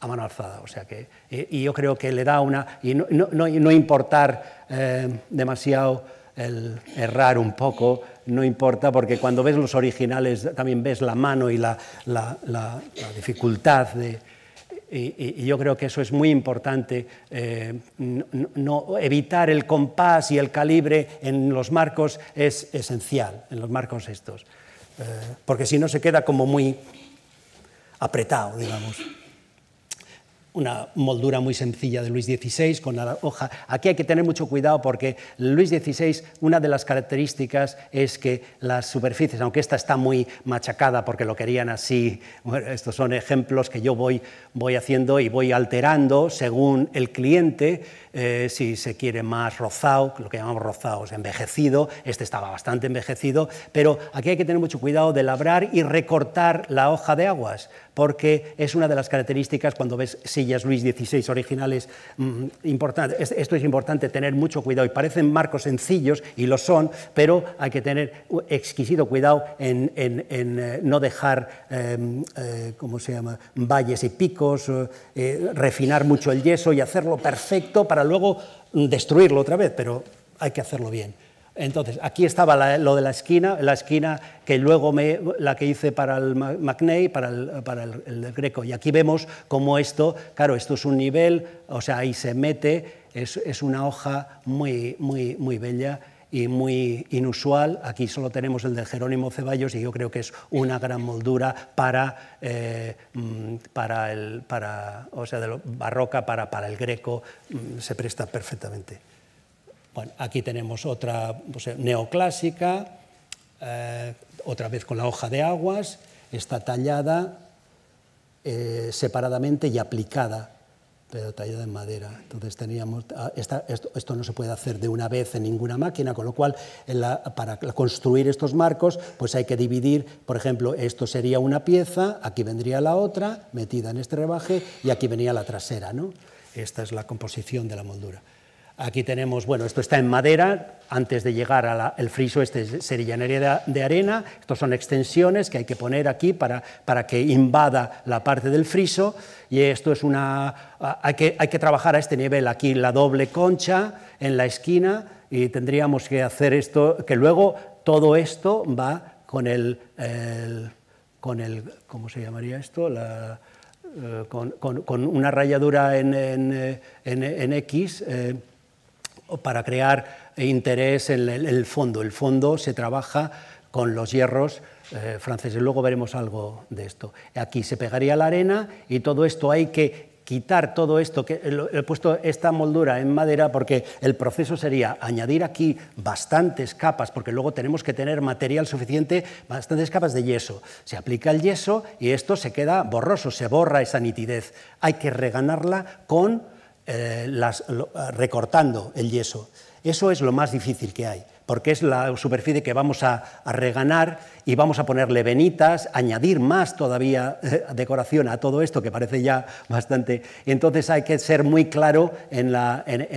a mano alzada. O sea que, eh, y yo creo que le da una... Y no, no, importar eh, demasiado el errar un poco, no importa, porque cuando ves los originales también ves la mano y la dificultad de, y, yo creo que eso es muy importante, eh, no, evitar el compás y el calibre en los marcos es esencial, en los marcos estos, eh, porque si no se queda como muy apretado, digamos una moldura muy sencilla de Luis XVI con la hoja. Aquí hay que tener mucho cuidado porque Luis XVI, una de las características es que las superficies, aunque esta está muy machacada porque lo querían así, bueno, estos son ejemplos que yo voy, voy haciendo y voy alterando según el cliente, eh, si se quiere más rozado, lo que llamamos es envejecido, este estaba bastante envejecido, pero aquí hay que tener mucho cuidado de labrar y recortar la hoja de aguas, porque es una de las características cuando ves sillas Luis XVI originales, mm, importante, esto es importante tener mucho cuidado y parecen marcos sencillos y lo son, pero hay que tener exquisito cuidado en, en, en eh, no dejar, em, eh, ¿cómo se llama?, valles y picos, eh, refinar mucho el yeso y hacerlo perfecto para luego destruirlo otra vez, pero hay que hacerlo bien. Entonces, aquí estaba lo de la esquina, la esquina que luego me, la que hice para el McNay, para, el, para Greco. Y aquí vemos cómo esto, claro, esto es un nivel, o sea, ahí se mete, es, es una hoja muy, muy, muy bella y muy inusual. Aquí solo tenemos el de Jerónimo Ceballos y yo creo que es una gran moldura para, eh, mm, el barroca para, el greco, mm, se presta perfectamente. Bueno, aquí tenemos otra neoclásica, eh, otra vez con la hoja de aguas, está tallada eh, separadamente y aplicada pero tallada en madera. Entonces teníamos, ah, esto, no se puede hacer de una vez en ninguna máquina, con lo cual para construir estos marcos pues hay que dividir, por ejemplo, esto sería una pieza, aquí vendría la otra, metida en este rebaje, y aquí venía la trasera. ¿no? Esta es la composición de la moldura. Aquí tenemos, bueno, esto está en madera, antes de llegar al friso este serillanería de, de arena, estos son extensiones que hay que poner aquí para, para que invada la parte del friso, y esto es una... Hay que, hay que trabajar a este nivel, aquí la doble concha en la esquina, y tendríamos que hacer esto, que luego todo esto va con el... con el ¿Cómo se llamaría esto? Eh, con, una rayadura eh, en, X... Eh, para crear interés en el, fondo. El fondo se trabaja con los hierros eh, franceses. Luego veremos algo de esto. Aquí se pegaría la arena y todo esto hay que quitar todo esto, que he puesto esta moldura en madera porque el proceso sería añadir aquí bastantes capas, porque luego tenemos que tener material suficiente, bastantes capas de yeso. Se aplica el yeso y esto se queda borroso, se borra esa nitidez. Hay que reganarla con eh, eh, recortando el yeso. Eso es lo más difícil que hay, porque es la superficie que vamos a, reganar y vamos a ponerle venitas, añadir más todavía eh, decoración a todo esto, que parece ya bastante. Entonces hay que ser muy claro en,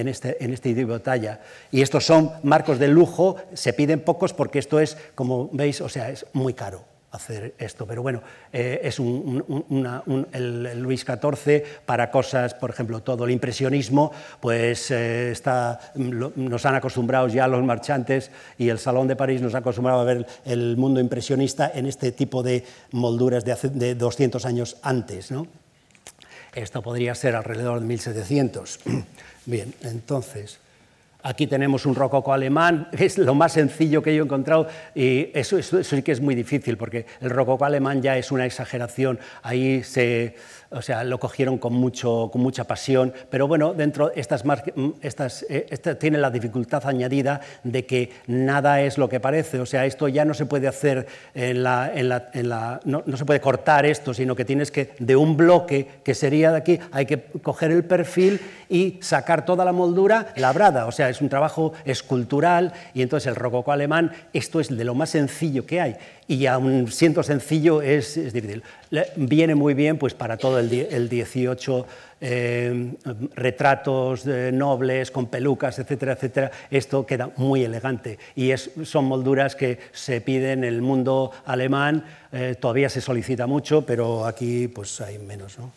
este, en este tipo de talla. Y estos son marcos de lujo, se piden pocos porque esto es, como veis, o sea, es muy caro hacer esto. Pero bueno, eh, es un, el, Luis XIV para cosas, por ejemplo, todo el impresionismo, pues eh, está, mm, nos han acostumbrado ya los marchantes y el Salón de París nos ha acostumbrado a ver el mundo impresionista en este tipo de molduras de, de 200 años antes. ¿no? Esto podría ser alrededor de 1700. Bien, entonces... Aquí tenemos un rococo alemán, es lo más sencillo que yo he encontrado y eso, sí que es muy difícil porque el rococo alemán ya es una exageración. Ahí se o sea, lo cogieron con, mucho, con mucha pasión, pero bueno, dentro estas, estas, eh, esta tiene la dificultad añadida de que nada es lo que parece, o sea, esto ya no se puede hacer en la, no, se puede cortar esto, sino que tienes que, de un bloque que sería de aquí, hay que coger el perfil y sacar toda la moldura labrada, o sea, es un trabajo escultural y entonces el rococo alemán, esto es de lo más sencillo que hay y aún siendo sencillo es, es difícil. viene muy bien pues, para todo el, 18, eh, retratos eh, nobles con pelucas, etcétera, etcétera. Esto queda muy elegante y es, son molduras que se piden en el mundo alemán, eh, todavía se solicita mucho, pero aquí pues, hay menos. ¿no?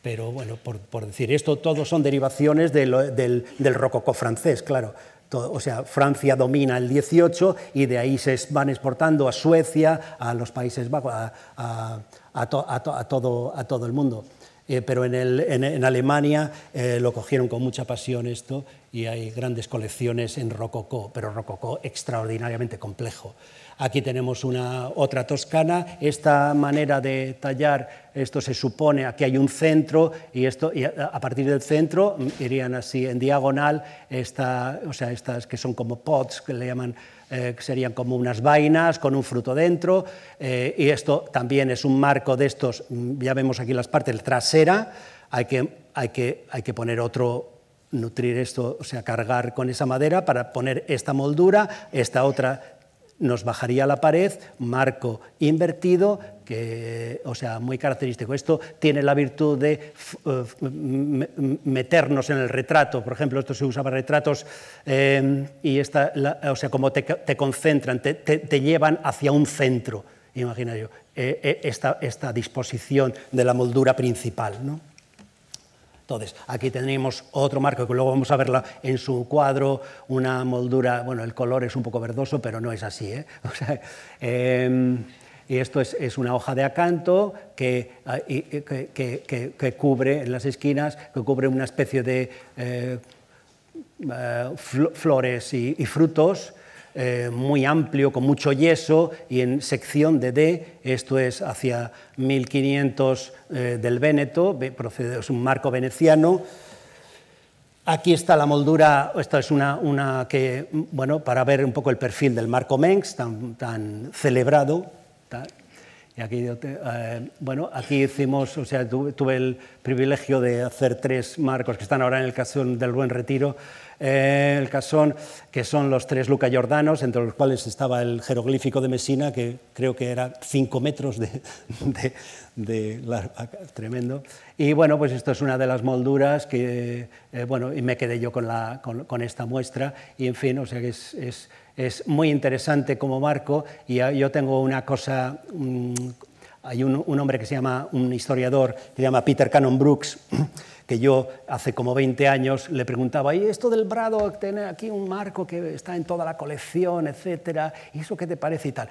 Pero bueno, por, por, decir esto, todos son derivaciones del, del rococó francés, claro o sea, Francia domina el 18 y de ahí se van exportando a Suecia, a los Países Bajos, a, todo, el mundo. Eh, pero en, Alemania eh, lo cogieron con mucha pasión esto y hay grandes colecciones en rococó, pero rococó extraordinariamente complejo. Aquí tenemos una, otra toscana. Esta manera de tallar, esto se supone, aquí hay un centro y, esto, y a partir del centro mm, irían así en diagonal, esta, o sea, estas que son como pots, que le llaman, eh, serían como unas vainas con un fruto dentro. Eh, y esto también es un marco de estos, mm, ya vemos aquí las partes, trasera. Hay que, hay que, hay que poner otro, nutrir esto, o sea, cargar con esa madera para poner esta moldura, esta otra nos bajaría la pared, marco invertido, que, o sea, muy característico. Esto tiene la virtud de eh, meternos en el retrato. Por ejemplo, esto se usa para retratos eh, y esta, o sea, como te, concentran, te, llevan hacia un centro, imaginario, yo, eh, esta, esta disposición de la moldura principal. ¿no? Entonces, aquí tenemos otro marco que luego vamos a verla en su cuadro, una moldura, bueno, el color es un poco verdoso, pero no es así. ¿eh? Em, y esto es, una hoja de acanto ah, que, cubre en las esquinas, que cubre una especie de eh, eh, flores y frutos eh, muy amplio, con mucho yeso, y en sección de D, esto es hacia 1500 eh, del Véneto, procede, es un marco veneciano. Aquí está la moldura, esta es una, que, bueno, para ver un poco el perfil del marco Mengs, tan, celebrado. aquí, eh, bueno, aquí hicimos, o sea, tuve, tuve, el privilegio de hacer tres marcos que están ahora en el Casón del Buen Retiro, eh, el casón, que son los tres Luca Jordanos, entre los cuales estaba el jeroglífico de Mesina, que creo que era cinco metros de, de, tremendo. Y bueno, pues esto es una de las molduras que, eh, bueno, y me quedé yo con, la, con, esta muestra, y en fin, o sea que es, es, es muy interesante como marco, y ah, yo tengo una cosa... Mm, hay un, un, hombre que se llama, un historiador, que se llama Peter Cannon Brooks, que yo hace como 20 años le preguntaba, ¿y esto del Brado, tiene aquí un marco que está en toda la colección, etcétera? ¿Y eso qué te parece y tal?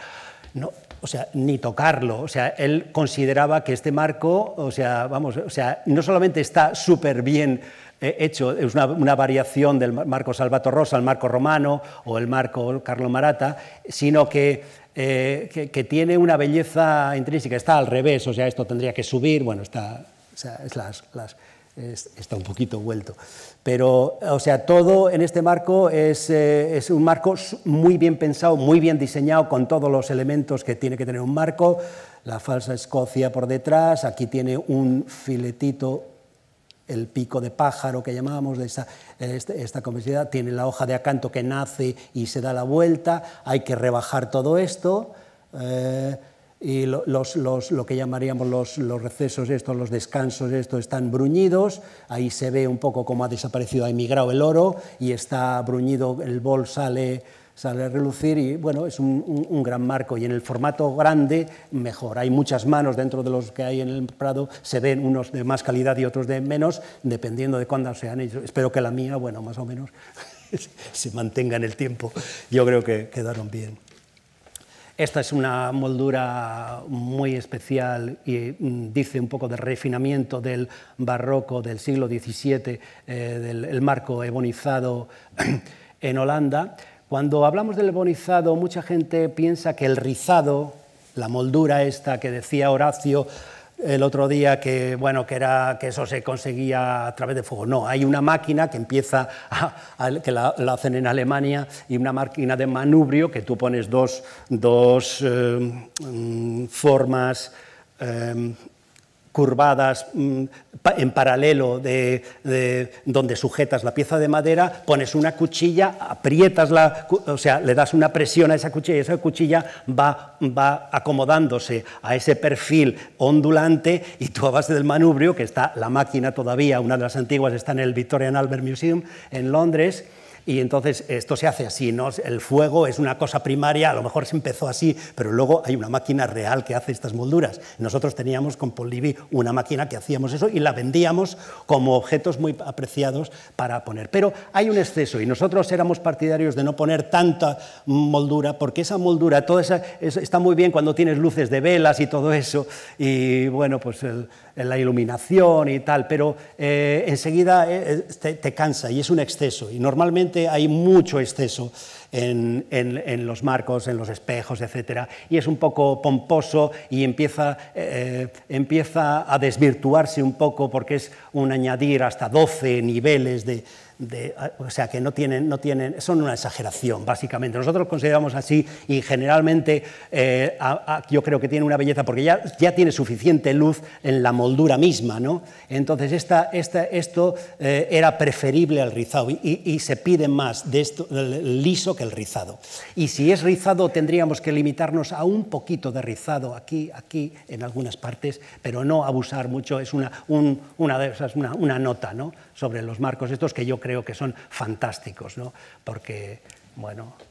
No, o sea, ni tocarlo. O sea, él consideraba que este marco, o sea, vamos, o sea, no solamente está súper bien eh, hecho, es una, una, variación del marco Rosa el marco romano o el marco Carlo Marata sino eh, que, que, tiene una belleza intrínseca, está al revés, o sea, esto tendría que subir, bueno, está, o sea, es las está un poquito vuelto. Pero, o sea, todo en este marco es, eh, un marco muy bien pensado, muy bien diseñado, con todos los elementos que tiene que tener un marco. La falsa Escocia por detrás, aquí tiene un filetito, el pico de pájaro que llamábamos, de esta, este, esta, tiene la hoja de acanto que nace y se da la vuelta, hay que rebajar todo esto. Eh, y los, los, lo que llamaríamos los, los, recesos estos, los descansos estos están bruñidos, ahí se ve un poco cómo ha desaparecido, ha emigrado el oro y está bruñido, el bol sale, sale a relucir y bueno, es un, un, gran marco y en el formato grande mejor, hay muchas manos dentro de los que hay en el Prado, se ven unos de más calidad y otros de menos, dependiendo de cuándo se han hecho, espero que la mía, bueno, más o menos, se mantenga en el tiempo, yo creo que quedaron bien. Esta es una moldura muy especial y mm, dice un poco de refinamiento del barroco del siglo XVII, eh, del marco ebonizado en Holanda. Cuando hablamos del ebonizado, mucha gente piensa que el rizado, la moldura esta que decía Horacio, el otro día que, bueno, que, era, que eso se conseguía a través de fuego. No, hay una máquina que empieza, a, que la, hacen en Alemania, y una máquina de manubrio que tú pones dos, eh, mm, formas eh, curvadas mm, en paralelo de, donde sujetas la pieza de madera, pones una cuchilla, aprietas la, o sea, le das una presión a esa cuchilla y esa cuchilla va, va acomodándose a ese perfil ondulante y tú a base del manubrio, que está la máquina todavía, una de las antiguas está en el Victorian Albert Museum en Londres, y entonces esto se hace así, ¿no? El fuego es una cosa primaria, a lo mejor se empezó así, pero luego hay una máquina real que hace estas molduras. Nosotros teníamos con Polivi una máquina que hacíamos eso y la vendíamos como objetos muy apreciados para poner. Pero hay un exceso y nosotros éramos partidarios de no poner tanta moldura porque esa moldura, toda esa, está muy bien cuando tienes luces de velas y todo eso y bueno, pues el, en la iluminación y tal, pero eh, enseguida eh, eh, te, cansa y es un exceso. Y normalmente hay mucho exceso en, los marcos, en los espejos, etc. Y es un poco pomposo y empieza, empieza a desvirtuarse un poco porque es un añadir hasta 12 niveles de, o sea, que no tienen, no tienen, son una exageración, básicamente. Nosotros consideramos así y generalmente eh, yo creo que tiene una belleza porque ya, ya tiene suficiente luz en la moldura misma, ¿no? Entonces, esta, esta, esto eh, era preferible al rizado y, se pide más de esto, liso que el rizado. Y si es rizado, tendríamos que limitarnos a un poquito de rizado aquí, aquí, en algunas partes, pero no abusar mucho, es una, una una, nota, ¿no? Sobre los marcos estos que yo creo creo que son fantásticos, porque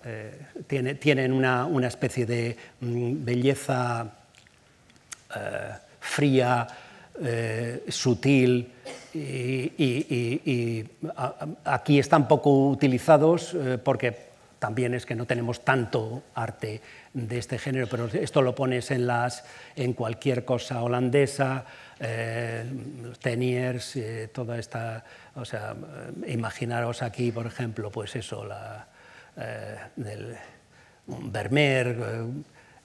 eh, tienen una, especie de mm, belleza eh, fría, eh, sutil, y, aquí están poco utilizados porque también es que no tenemos tanto arte de este género, pero esto lo pones en, las, en cualquier cosa holandesa, eh, teniers, eh, toda esta, o sea, imaginaros aquí, por ejemplo, pues eso, la, eh, Vermeer, eh,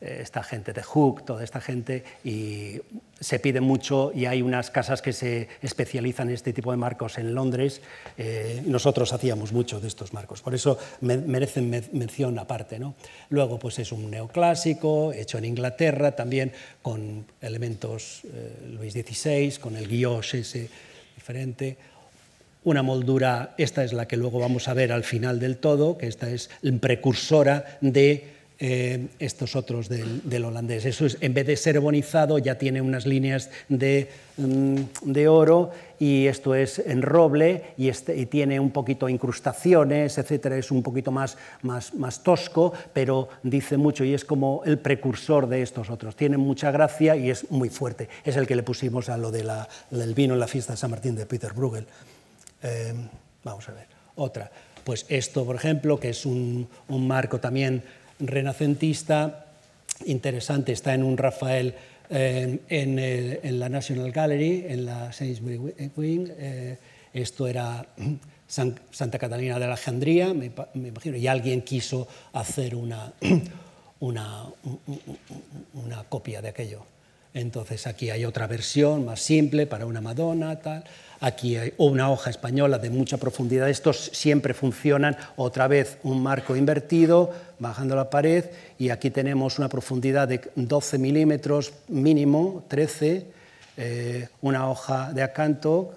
eh, esta gente de Hook, toda esta gente, y se pide mucho y hay unas casas que se especializan en este tipo de marcos en Londres. Eh, nosotros hacíamos mucho de estos marcos, por eso merecen mención aparte. ¿no? Luego pues es un neoclásico hecho en Inglaterra, también con elementos eh, Luis XVI, con el guioche ese diferente. Una moldura, esta es la que luego vamos a ver al final del todo, que esta es precursora de eh, estos otros del, holandés. Eso es, en vez de ser bonizado, ya tiene unas líneas de, mm, oro y esto es en roble y, este, tiene un poquito incrustaciones, etcétera. Es un poquito más, más, tosco, pero dice mucho y es como el precursor de estos otros. Tiene mucha gracia y es muy fuerte. Es el que le pusimos a lo del vino en la fiesta de San Martín de Peter Bruegel. Eh, vamos a ver, otra. Pues esto, por ejemplo, que es un, un marco también renacentista interesante. Está en un Rafael eh, en, la National Gallery, en la Sainsbury Wing. Eh, eh, esto era Santa Catalina de Alejandría, me, imagino, y alguien quiso hacer una copia de aquello. Entonces aquí hay otra versión más simple para una Madonna, tal. Aquí hay una hoja española de mucha profundidad. Estos siempre funcionan otra vez un marco invertido, bajando la pared, y aquí tenemos una profundidad de 12 milímetros mínimo, 13, eh, una hoja de acanto.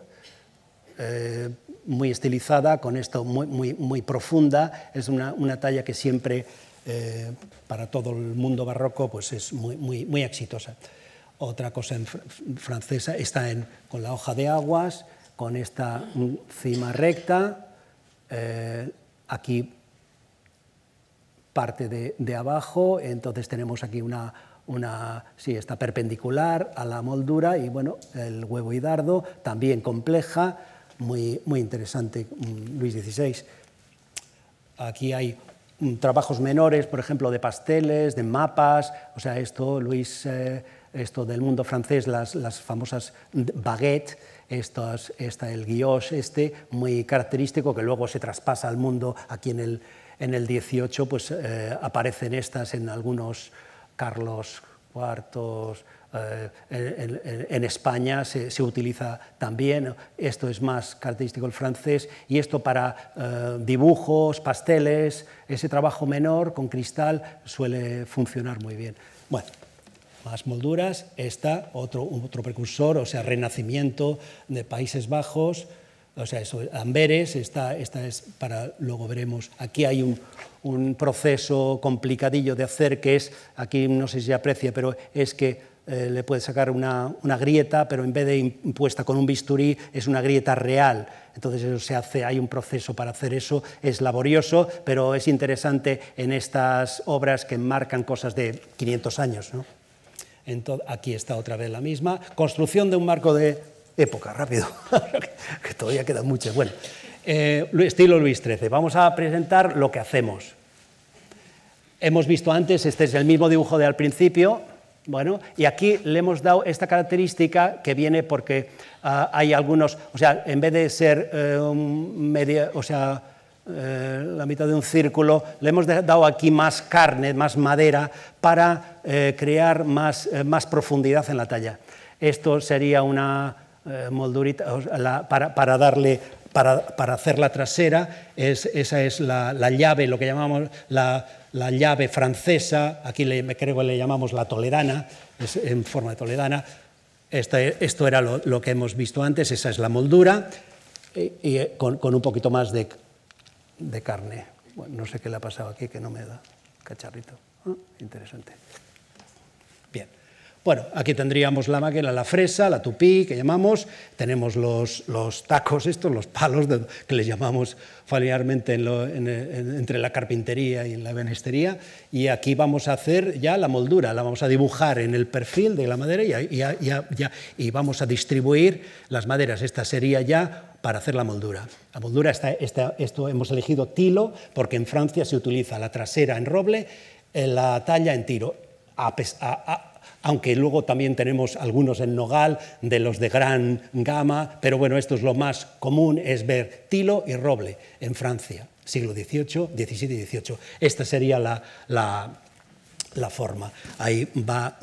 Eh, muy estilizada, con esto muy, profunda, es una, talla que siempre eh, para todo el mundo barroco pues es muy exitosa otra cosa francesa está con la hoja de aguas, con esta cima recta, eh, aquí parte de, abajo, entonces tenemos aquí una, una, sí, está perpendicular a la moldura y bueno, el huevo y dardo, también compleja, muy, muy interesante mm, Luis XVI. Aquí hay mm, trabajos menores, por ejemplo, de pasteles, de mapas, o sea, esto Luis... Eh, esto del mundo francés, las, las famosas baguettes, esta, el guió este, muy característico, que luego se traspasa al mundo aquí en el, en el 18, pues eh, aparecen estas en algunos Carlos IV, eh, en, España se, se, utiliza también, esto es más característico el francés, y esto para eh, dibujos, pasteles, ese trabajo menor con cristal suele funcionar muy bien. Bueno, más molduras, está otro, otro precursor, o sea, renacimiento de Países Bajos, o sea, eso, Amberes, esta, es para, luego veremos, aquí hay un, proceso complicadillo de hacer que es, aquí no sé si se aprecia, pero es que eh, le puede sacar una, grieta, pero en vez de impuesta con un bisturí, es una grieta real. Entonces se hace, hay un proceso para hacer eso, es laborioso, pero es interesante en estas obras que marcan cosas de 500 años. ¿no? aquí está otra vez la misma. Construcción de un marco de época, rápido, que todavía quedan muchas. Bueno, eh, estilo Luis XIII. Vamos a presentar lo que hacemos. Hemos visto antes, este es el mismo dibujo de al principio, bueno, y aquí le hemos dado esta característica que viene porque ah, hay algunos, o sea, en vez de ser eh, medio, o sea, eh, la mitad de un círculo, le hemos dado aquí más carne, más madera, para eh, crear eh, más, profundidad en la talla. Esto sería una moldurita para, darle para, para, hacer la trasera, esa es la, llave, lo que llamamos la, llave francesa, aquí me creo que le llamamos la toledana, en forma de toledana, e, esto era lo, que hemos visto antes, esa es la moldura, con, un poquito más de de carne. Bueno, no sé qué le ha pasado aquí, que no me da. Cacharrito. Ah, interesante. Bueno, aquí tendríamos la máquina, la fresa, la tupí, que llamamos, tenemos los, los tacos estos, los palos que les llamamos familiarmente entre la carpintería y en la benestería, y aquí vamos a hacer ya la moldura, la vamos a dibujar en el perfil de la madera y, y, vamos a distribuir las maderas. Esta sería ya para hacer la moldura. La moldura, esto hemos elegido tilo, porque en Francia se utiliza la trasera en roble, eh, la talla en tiro. a, aunque luego también tenemos algunos en nogal de los de gran gama, pero bueno, esto es lo más común, es ver tilo y roble en Francia, siglo XVIII, XVII y XVIII. Esta sería la, forma. Ahí va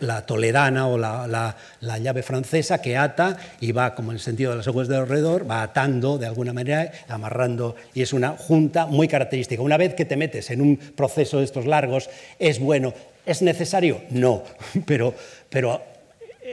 la toledana o la, la, llave francesa que ata y va, como en el sentido de las aguas de alrededor, va atando de alguna manera, amarrando, y es una junta muy característica. Una vez que te metes en un proceso de estos largos, es bueno ¿Es necesario? No, pero, pero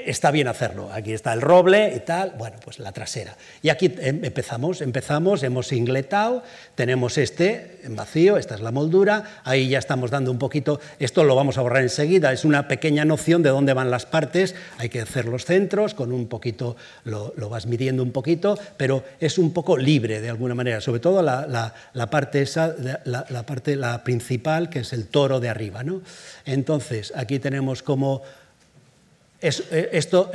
está bien hacerlo. Aquí está el roble y tal, bueno, pues la trasera. Y aquí em, empezamos, empezamos, hemos ingletado, tenemos este en vacío, esta es la moldura, ahí ya estamos dando un poquito, esto lo vamos a borrar enseguida, es una pequeña noción de dónde van las partes, hay que hacer los centros, con un poquito lo, vas midiendo un poquito, pero es un poco libre de alguna manera, sobre todo la, parte esa, la, parte la principal, que es el toro de arriba, Entonces, aquí tenemos como eh, esto,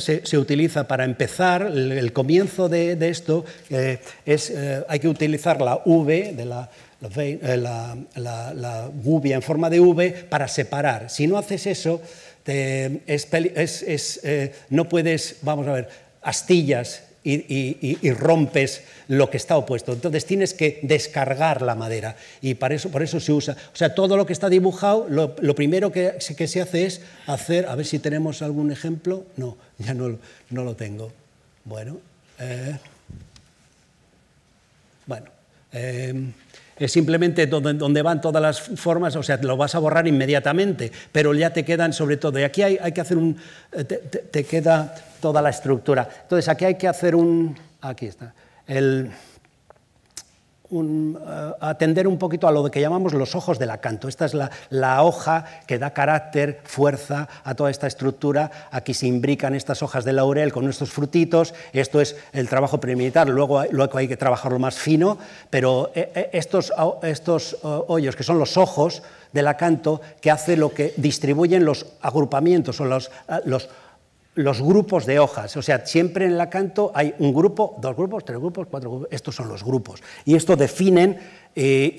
se, se, utiliza para empezar, el, comienzo de, esto eh, es, eh, hay que utilizar la V de la, la, la, gubia en forma de V para separar. Si no haces eso, no puedes, vamos a ver, astillas y, rompes lo que está opuesto. Entonces tienes que descargar la madera y por eso se usa. O sea, todo lo que está dibujado, lo, primero que, se hace es hacer, a ver si tenemos algún ejemplo. No, ya no, lo tengo. Bueno. Eh, bueno. Eh, es simplemente donde, van todas las formas, o sea, lo vas a borrar inmediatamente, pero ya te quedan sobre todo, y aquí hay, que hacer un, eh, te, te, queda toda la estructura. Entonces, aquí hay que hacer un, aquí está, el, eh, atender un poquito a lo que llamamos los ojos del acanto. Esta es la, hoja que da carácter, fuerza a toda esta estructura. Aquí se imbrican estas hojas de laurel con estos frutitos. Esto es el trabajo primitivo, luego, hay que trabajarlo más fino, pero eh, eh, estos, ah, estos ah, hoyos que son los ojos del acanto que hace lo que distribuyen los agrupamientos o los, ah, los los grupos de hojas. O sea, siempre en el acanto hay un grupo, dos grupos, tres grupos, cuatro grupos. Estos son los grupos. Y esto definen eh,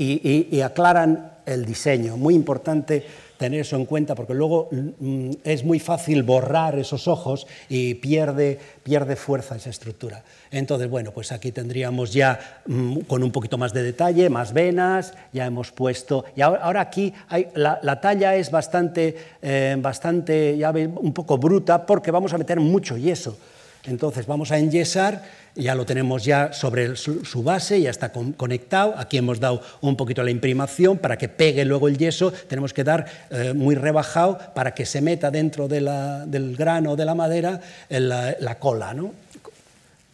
y, aclaran el diseño. Muy importante tener eso en cuenta porque luego mm, es muy fácil borrar esos ojos y pierde, pierde fuerza esa estructura. Entonces, bueno, pues aquí tendríamos ya mm, con un poquito más de detalle, más venas, ya hemos puesto, y ahora, aquí la, talla es bastante, eh, bastante, ya un poco bruta porque vamos a meter mucho yeso. Entonces vamos a enyesar, ya lo tenemos ya sobre su, base, ya está conectado, aquí hemos dado un poquito la imprimación para que pegue luego el yeso, tenemos que dar eh, muy rebajado para que se meta dentro del grano de la madera eh, la, la cola, ¿no?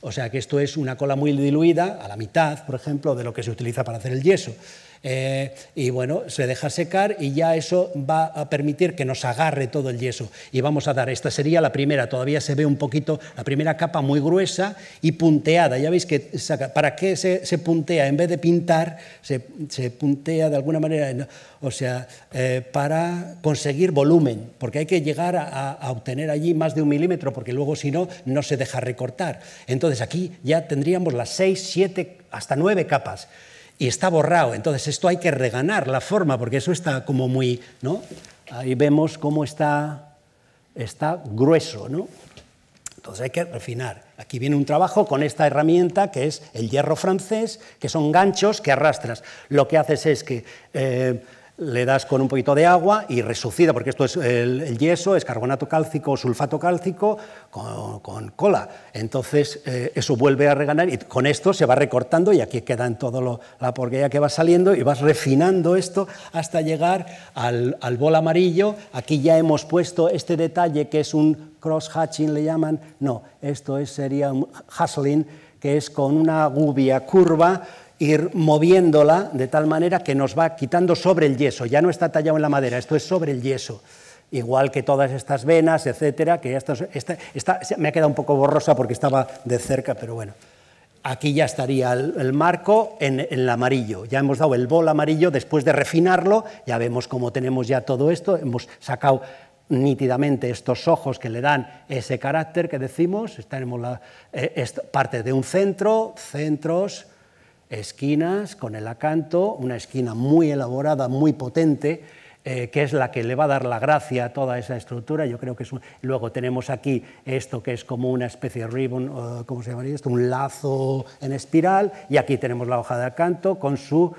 O sea que esto es una cola muy diluida, a la mitad, por ejemplo, de lo que se utiliza para hacer el yeso. Eh, y bueno, se deja secar y ya eso va a permitir que nos agarre todo el yeso. Y vamos a dar, esta sería la primera, todavía se ve un poquito, la primera capa muy gruesa y punteada. Ya veis que, ¿para qué se, puntea? En vez de pintar, se, puntea de alguna manera, o sea, eh, para conseguir volumen, porque hay que llegar a obtener allí más de un milímetro, porque luego si no, no se deja recortar. Entonces aquí ya tendríamos las seis, siete, hasta nueve capas y está borrado. Entonces esto hay que reganar la forma porque eso está como muy, ¿no? Ahí vemos cómo está, está grueso, ¿no? Entonces hay que refinar. Aquí viene un trabajo con esta herramienta que es el hierro francés, que son ganchos que arrastras. Lo que haces es que eh, le das con un poquito de agua y resucida, porque esto es el, yeso, es carbonato cálcico o sulfato cálcico con, cola. Entonces eh, eso vuelve a reganar y con esto se va recortando y aquí queda en todo la porquería que va saliendo y vas refinando esto hasta llegar al, bol amarillo. Aquí ya hemos puesto este detalle que es un cross-hatching, le llaman. No, esto es, sería un hustling, que es con una gubia curva ir moviéndola de tal manera que nos va quitando sobre el yeso. Ya no está tallado en la madera, esto es sobre el yeso. Igual que todas estas venas, etcétera, que me ha quedado un poco borrosa porque estaba de cerca, pero bueno. Aquí ya estaría el, marco en, el amarillo. Ya hemos dado el bol amarillo, después de refinarlo, ya vemos cómo tenemos ya todo esto. Hemos sacado nítidamente estos ojos que le dan ese carácter que decimos. Tenemos la, eh, parte de un centro, centros, esquinas con el acanto, una esquina muy elaborada, muy potente, eh, que es la que le va a dar la gracia a toda esa estructura. Yo creo que luego tenemos aquí esto que es como una especie de ribbon, eh, se llamaría esto? Un lazo en espiral, y aquí tenemos la hoja de acanto con su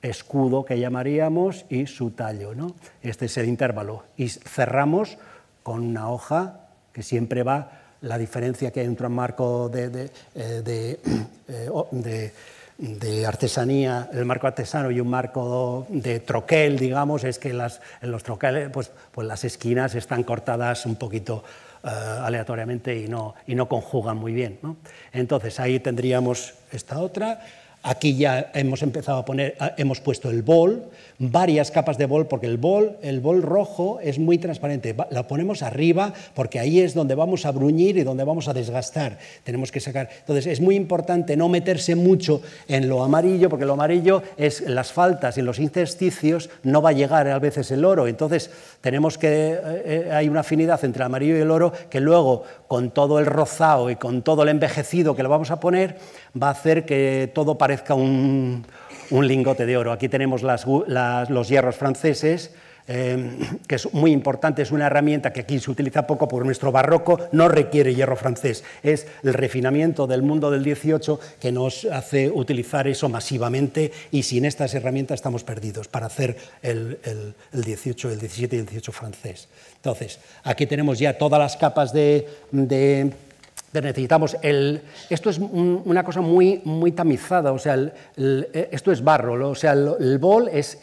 escudo que llamaríamos y su tallo. ¿no? Este es el intervalo. Y cerramos con una hoja que siempre va la diferencia que hay entre un marco de eh, de artesanía, el marco artesano y un marco de troquel, digamos, es que las, en los troqueles pues, pues las esquinas están cortadas un poquito eh, aleatoriamente y no, y no conjugan muy bien. Entonces ahí tendríamos esta otra. Aquí ya hemos empezado a poner, hemos puesto el bol, varias capas de bol, porque el bol, el bol rojo es muy transparente. Lo ponemos arriba porque ahí es donde vamos a bruñir y donde vamos a desgastar. Tenemos que sacar. Entonces es muy importante no meterse mucho en lo amarillo, porque lo amarillo es las faltas y los intersticios no va a llegar a veces el oro. Entonces tenemos que eh, eh, hay una afinidad entre el amarillo y el oro que luego con todo el rozado y con todo el envejecido que lo vamos a poner va a hacer que todo parezca un un lingote de oro. Aquí tenemos los hierros franceses, eh, que es muy importante, es una herramienta que aquí se utiliza poco porque nuestro barroco no requiere hierro francés, es el refinamiento del mundo del 18 que nos hace utilizar eso masivamente y sin estas herramientas estamos perdidos para hacer el, el, 18, el 17 y el 18 francés. Entonces, aquí tenemos ya todas las capas de necesitamos el, esto es una cosa muy, muy tamizada, o sea, eh, esto es barro, o sea, el, bol es,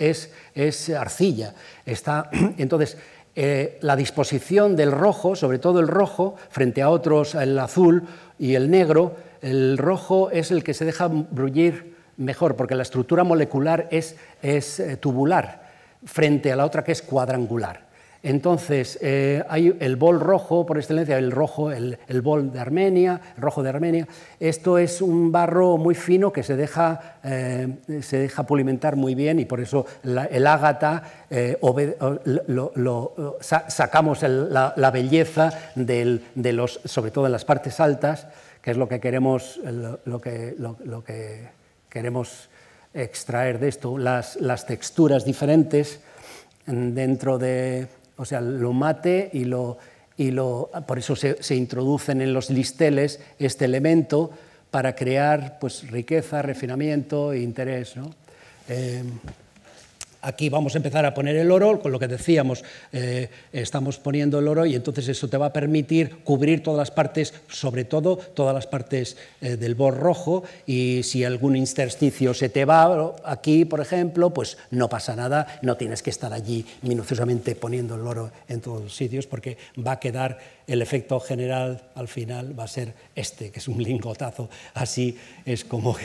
arcilla. entonces, eh, la disposición del rojo, sobre todo el rojo, frente a otros, el azul y el negro, el rojo es el que se deja brullir mejor, porque la estructura molecular es eh, tubular, frente a la otra que es cuadrangular. Entonces, eh, hay el bol rojo, por excelencia, el rojo, el, bol de Armenia, rojo de Armenia. Esto es un barro muy fino que se deja, eh, se deja pulimentar muy bien y por eso el ágata eh, sacamos la, belleza de los, sobre todo en las partes altas, que es lo que queremos, lo, que, que, queremos extraer de esto, las, las texturas diferentes dentro de o sea, lo mate y lo... Y lo por eso se, introducen en los listeles este elemento para crear pues, riqueza, refinamiento e interés. Eh, aquí vamos a empezar a poner el oro, con lo que decíamos, eh, estamos poniendo el oro y entonces eso te va a permitir cubrir todas las partes, sobre todo todas las partes eh, del bor rojo y si algún intersticio se te va aquí, por ejemplo, pues no pasa nada, no tienes que estar allí minuciosamente poniendo el oro en todos los sitios porque va a quedar el efecto general al final va a ser este, que es un lingotazo, así es como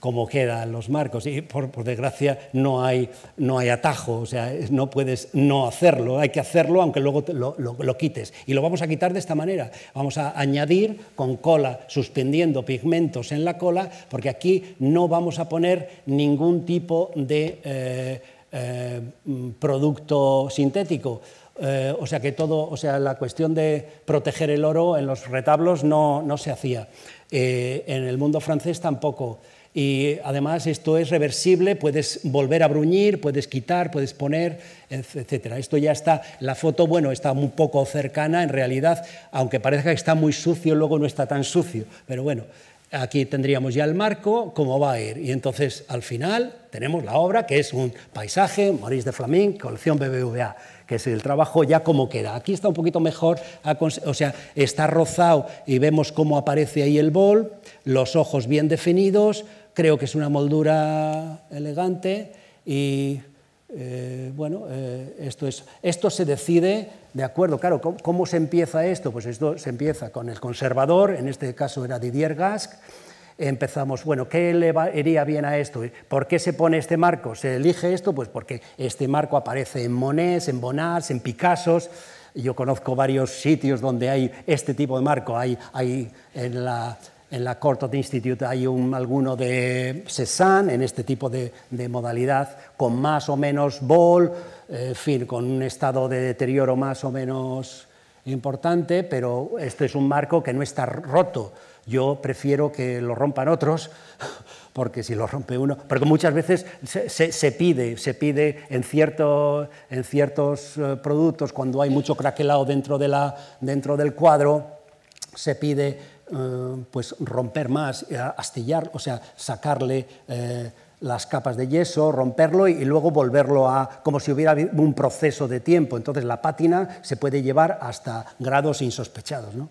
como quedan los marcos. Y por, desgracia no hay, no hay atajo, o sea, no puedes no hacerlo, hay que hacerlo aunque luego lo, quites. Y lo vamos a quitar de esta manera. Vamos a añadir con cola, suspendiendo pigmentos en la cola, porque aquí no vamos a poner ningún tipo de eh, eh, mm, producto sintético. Eh, o sea que todo, o sea, la cuestión de proteger el oro en los retablos no, no se hacía. en el mundo francés tampoco y además esto es reversible, puedes volver a bruñir, puedes quitar, puedes poner, etc. Esto ya está, la foto, bueno, está un poco cercana en realidad, aunque parezca que está muy sucio, luego no está tan sucio, pero bueno, aquí tendríamos ya el marco, cómo va a ir. Y entonces al final tenemos la obra, que es un paisaje, Maurice de Flamín, colección BBVA, que es el trabajo ya como queda. Aquí está un poquito mejor, o sea, está rozado y vemos cómo aparece ahí el bol, los ojos bien definidos, Creo que es una moldura elegante y eh, bueno, eh, esto, es, esto se decide de acuerdo. Claro, ¿cómo, se empieza esto? Pues esto se empieza con el conservador, en este caso era Didier Gask. Empezamos, bueno, ¿qué le iría bien a esto? ¿Por qué se pone este marco? ¿Se elige esto? Pues porque este marco aparece en Monet en Bonnard, en Picassos. Yo conozco varios sitios donde hay este tipo de marco. Hay, hay en la en la corte de Institute hay un, alguno de Cézanne en este tipo de, modalidad, con más o menos bol, eh, en fin, con un estado de deterioro más o menos importante, pero este es un marco que no está roto. Yo prefiero que lo rompan otros, porque si lo rompe uno, porque muchas veces se, pide, se pide en, cierto, en ciertos eh, productos, cuando hay mucho craquelado dentro, de la, dentro del cuadro, se pide eh, pues romper más, eh, astillar, o sea, sacarle eh, las capas de yeso, romperlo y, luego volverlo a, como si hubiera un proceso de tiempo. Entonces la pátina se puede llevar hasta grados insospechados, ¿no?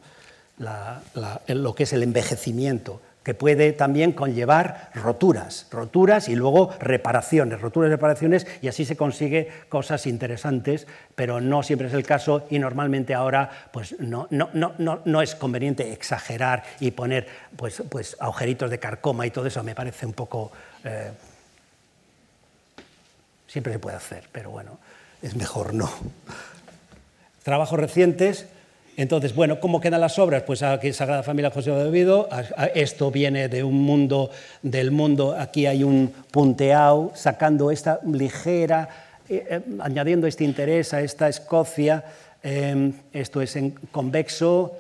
lo que es el envejecimiento que puede también conllevar roturas, roturas y luego reparaciones, roturas y reparaciones, y así se consigue cosas interesantes, pero no siempre es el caso y normalmente ahora pues no, no, no, es conveniente exagerar y poner pues, pues, agujeritos de carcoma y todo eso, me parece un poco... Eh, siempre se puede hacer, pero bueno, es mejor no. Trabajos recientes, entonces, bueno, ¿cómo quedan las obras? Pues aquí Sagrada Familia José de Oviedo, esto viene de un mundo, del mundo, aquí hay un punteado, sacando esta ligera, eh, eh, añadiendo este interés a esta Escocia, em, esto es en convexo,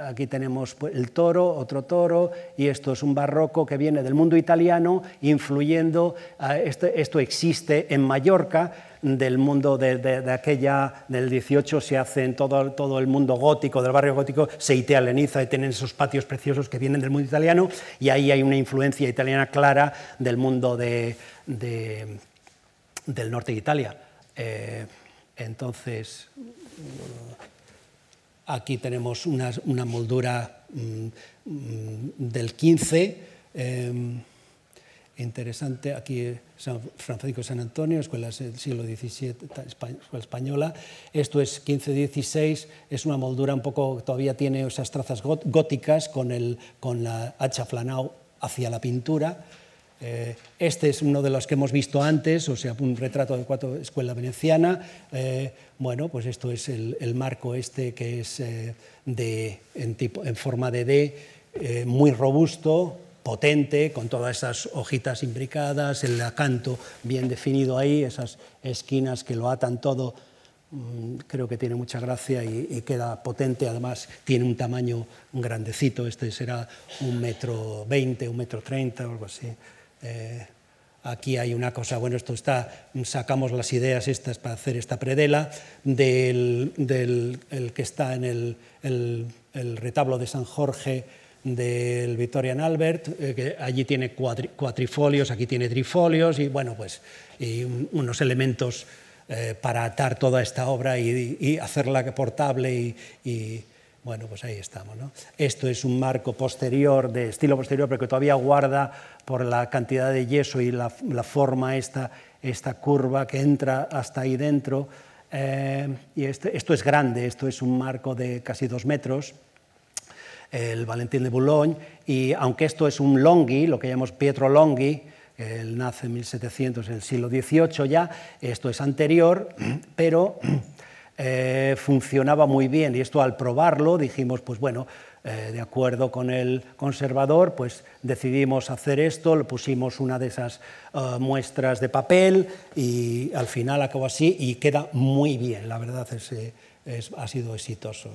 aquí tenemos pues, el toro, otro toro, y esto es un barroco que viene del mundo italiano, influyendo, este, esto existe en Mallorca, del mundo de, aquella, del 18, se hace en todo, el mundo gótico, del barrio gótico, se Leniza y tienen esos patios preciosos que vienen del mundo italiano y ahí hay una influencia italiana clara del mundo del norte de Italia. Eh, entonces, aquí tenemos una, moldura mm, mm, del 15 interesante. Aquí eh, San Francisco de San Antonio, escuela del siglo XVII, española. Esto es 1516, 16 es una moldura un poco, todavía tiene esas trazas góticas con, la hacha flanao hacia la pintura. Eh, este es uno de los que hemos visto antes, o sea, un retrato de cuatro escuela veneciana. Eh, bueno, pues esto es el, marco este que es en, en forma de D, muy robusto, potente, con todas esas hojitas imbricadas, el acanto bien definido ahí, esas esquinas que lo atan todo, mm, creo que tiene mucha gracia y, queda potente. Además, tiene un tamaño grandecito, este será un metro veinte, un metro treinta, algo así. Eh, aquí hay una cosa, bueno, esto está, sacamos las ideas estas para hacer esta predela, del, que está en el retablo de San Jorge del Victorian Albert, eh, que allí tiene cuatrifolios, aquí tiene trifolios y bueno, pues y unos elementos eh, para atar toda esta obra y, hacerla portable y, bueno, pues ahí estamos. Esto es un marco posterior, de estilo posterior, pero que todavía guarda por la cantidad de yeso y la, forma esta, curva que entra hasta ahí dentro. Eh, y este, esto es grande, esto es un marco de casi dos metros el Valentín de Boulogne, y aunque esto es un Longhi, lo que llamamos Pietro Longhi, él nace en 1700, en el siglo XVIII ya, esto es anterior, pero eh, funcionaba muy bien y esto al probarlo dijimos, pues bueno, eh, de acuerdo con el conservador, pues decidimos hacer esto, le pusimos una de esas eh, muestras de papel y al final acabó así y queda muy bien, la verdad ha sido exitoso.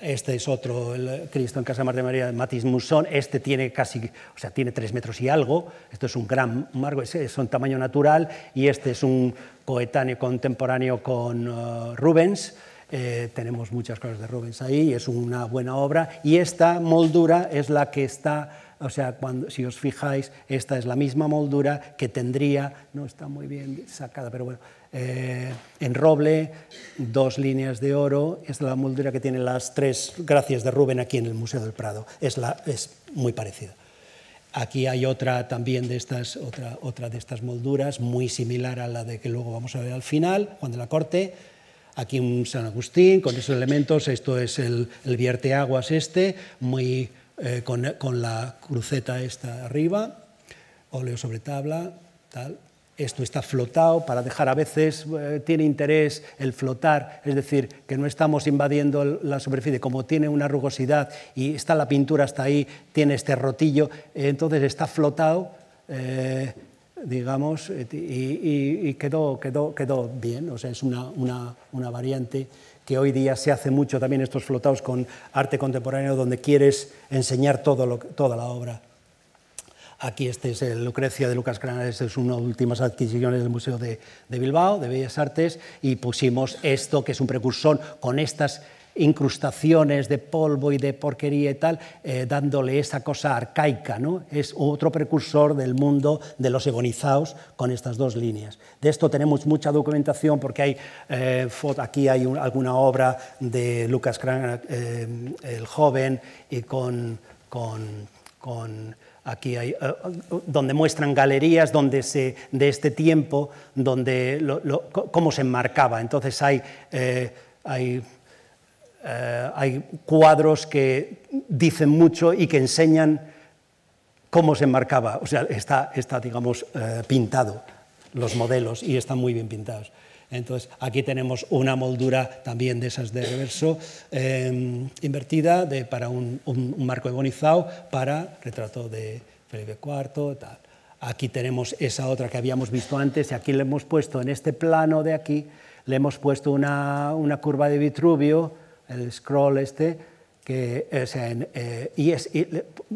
Este es otro, el Cristo en Casa Mar de María, Matisse Musson. Este tiene casi, o sea, tiene tres metros y algo. Esto es un gran marco, es un tamaño natural. Y este es un coetáneo contemporáneo con eh, Rubens. Eh, tenemos muchas cosas de Rubens ahí, es una buena obra. Y esta moldura es la que está, o sea, cuando, si os fijáis, esta es la misma moldura que tendría, no está muy bien sacada, pero bueno, eh, en roble, dos líneas de oro, es la moldura que tiene las tres gracias de Rubén aquí en el Museo del Prado, es, muy parecida. Aquí hay otra también de estas, otra, de estas molduras, muy similar a la de que luego vamos a ver al final, cuando la Corte. Aquí un San Agustín con esos elementos, esto es el, vierte aguas este, muy, eh, con, la cruceta esta arriba, óleo sobre tabla, tal esto está flotado para dejar a veces, eh, tiene interés el flotar, es decir, que no estamos invadiendo la superficie, como tiene una rugosidad y está la pintura hasta ahí, tiene este rotillo, eh, entonces está flotado, eh, digamos, y, quedó, bien, o sea, es una, variante que hoy día se hace mucho también estos flotados con arte contemporáneo, donde quieres enseñar toda la obra. Aquí este es el Lucrecia de Lucas Cranach. es una de las últimas adquisiciones del Museo de, Bilbao, de Bellas Artes, y pusimos esto, que es un precursor, con estas incrustaciones de polvo y de porquería y tal, eh, dándole esa cosa arcaica. Es otro precursor del mundo de los egonizados con estas dos líneas. De esto tenemos mucha documentación porque eh, aquí hay alguna obra de Lucas Cran, eh, el joven, y con aquí eh, eh, donde muestran galerías donde se, de este tiempo, donde cómo se enmarcaba. Entonces eh, hay, cuadros que dicen mucho y que enseñan cómo se enmarcaba. O sea, está, está pintado los modelos y están muy bien pintados. Entonces, aquí tenemos una moldura también de esas de reverso eh, invertida para un, marco de marco para retrato de Felipe IV, Aquí tenemos esa otra que habíamos visto antes y aquí le hemos puesto en este plano de aquí, le hemos puesto una curva de Vitruvio, el scroll este, eh, y es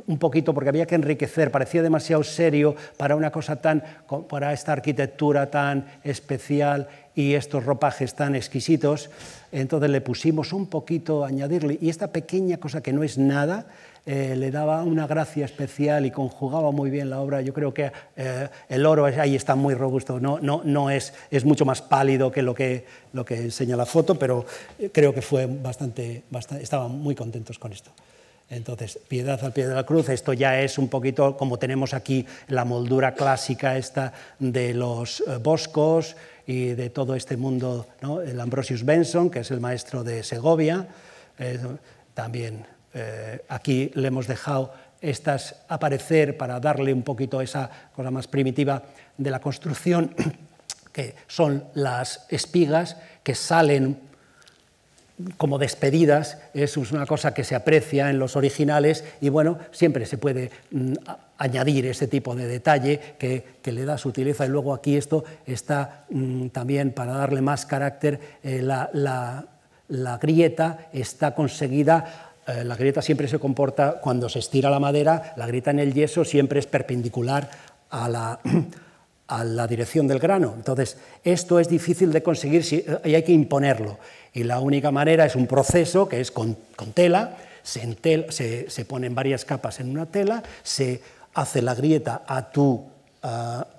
un poquito porque había que enriquecer, parecía demasiado serio para una cosa tan, para esta arquitectura tan especial y estos ropajes tan exquisitos, entonces le pusimos un poquito a añadirle, y esta pequeña cosa que no es nada, eh, le daba una gracia especial y conjugaba muy bien la obra. Yo creo que eh, el oro ahí está muy robusto, no, no, no es, mucho más pálido que lo que, lo que enseña la foto, pero eh, creo que fue bastante, estaban muy contentos con esto. Entonces, piedad al pie de la cruz, esto ya es un poquito como tenemos aquí la moldura clásica esta de los boscos y de todo este mundo, el Ambrosius Benson, que es el maestro de Segovia, también eh, aquí le hemos dejado estas aparecer para darle un poquito esa cosa más primitiva de la construcción, que son las espigas que salen como despedidas, es una cosa que se aprecia en los originales y bueno, siempre se puede mm, añadir ese tipo de detalle que, le da sutileza y luego aquí esto está mm, también para darle más carácter, eh, la grieta está conseguida eh, la grieta siempre se comporta, cuando se estira la madera, la grieta en el yeso siempre es perpendicular a la, dirección del grano. Entonces, esto es difícil de conseguir eh, y hay que imponerlo. Y la única manera es un proceso que es con, tela, se, ponen varias capas en una tela, se hace la grieta a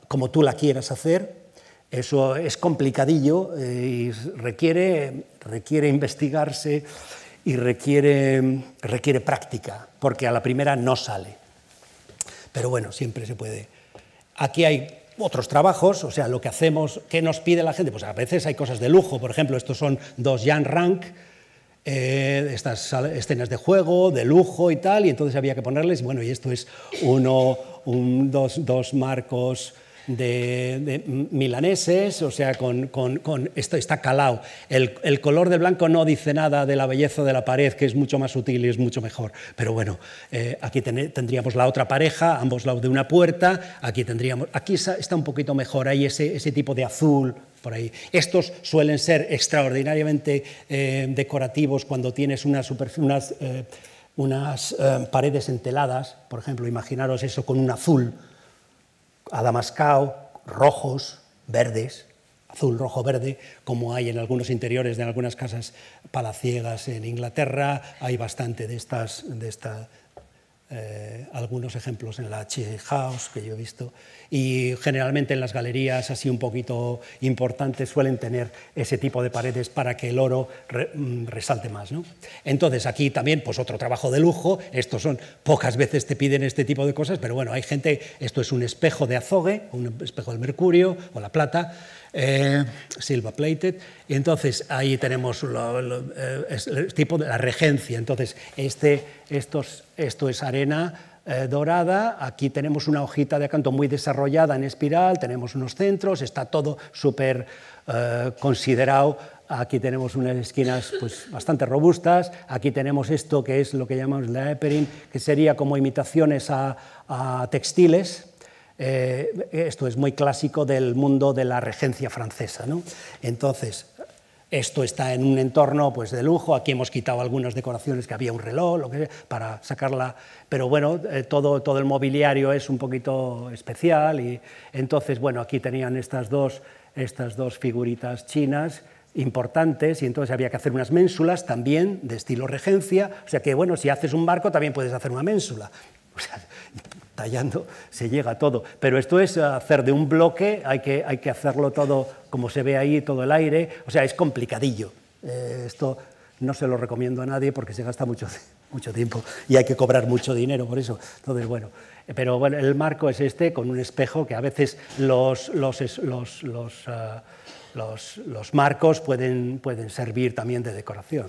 como tú la quieras hacer. Eso es complicadillo eh, y requiere, requiere investigarse y requiere, requiere práctica, porque a la primera no sale. Pero bueno, siempre se puede. Aquí hay otros trabajos, o sea, lo que hacemos, ¿qué nos pide la gente? Pues a veces hay cosas de lujo, por ejemplo, estos son dos Jan Rank, eh, estas escenas de juego, de lujo y tal, y entonces había que ponerles, bueno, y esto es uno, un, dos, dos marcos de, milaneses, o sea, con, esto está calado. El, color del blanco no dice nada de la belleza de la pared, que es mucho más útil y es mucho mejor. Pero bueno, eh, aquí tendríamos la otra pareja, ambos lados de una puerta, aquí tendríamos, aquí está un poquito mejor, hay ese, tipo de azul por ahí. Estos suelen ser extraordinariamente eh, decorativos cuando tienes unas, eh, unas paredes enteladas, por ejemplo, imaginaros eso con un azul adamascado, rojos, verdes, azul, rojo, verde, como hay en algunos interiores de algunas casas palaciegas en Inglaterra. Hay bastante de estas, de esta, eh, algunos ejemplos en la H House que yo he visto y generalmente en las galerías así un poquito importantes suelen tener ese tipo de paredes para que el oro mm, resalte más. Entonces aquí también pues otro trabajo de lujo, estos son pocas veces te piden este tipo de cosas, pero bueno, hay gente, esto es un espejo de azogue, un espejo del mercurio o la plata, eh, silver plated. Y entonces ahí tenemos eh, el tipo de la regencia. Entonces este, estos, esto es arena eh, dorada, aquí tenemos una hojita de acanto muy desarrollada en espiral, tenemos unos centros, está todo súper eh, considerado aquí tenemos unas esquinas pues, bastante robustas, aquí tenemos esto que es lo que llamamos la Eperin, que sería como imitaciones a, textiles. Eh, esto es muy clásico del mundo de la regencia francesa. Entonces, esto está en un entorno pues, de lujo, aquí hemos quitado algunas decoraciones que había un reloj, lo que para sacarla, pero bueno, eh, todo, todo el mobiliario es un poquito especial y entonces, bueno, aquí tenían estas dos, estas dos figuritas chinas importantes y entonces había que hacer unas ménsulas también de estilo regencia, o sea que bueno, si haces un barco también puedes hacer una ménsula. se llega a todo. Pero esto es hacer de un bloque, hay que, hay que hacerlo todo como se ve ahí, todo el aire, o sea, es complicadillo. Eh, esto no se lo recomiendo a nadie porque se gasta mucho, mucho tiempo y hay que cobrar mucho dinero por eso. Entonces, bueno, eh, pero bueno, el marco es este con un espejo que a veces los, los, ah, los, marcos pueden, pueden servir también de decoración.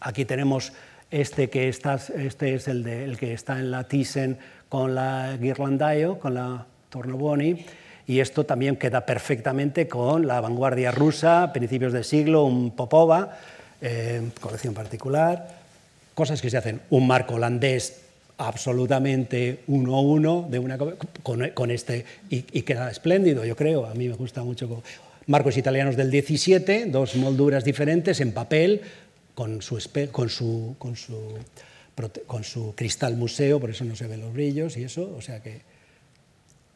Aquí tenemos este, que este es el, de, el que está en la Thyssen con la Ghirlandaio, con la Tornoboni, y esto también queda perfectamente con la vanguardia rusa, principios del siglo, un Popova, eh, colección particular, cosas que se hacen, un marco holandés absolutamente uno a uno de una, con, este, y, y, queda espléndido, yo creo, a mí me gusta mucho. Marcos italianos del 17, dos molduras diferentes en papel, con su, con su, con su, con su cristal museo, por eso no se ven los brillos y eso, o sea que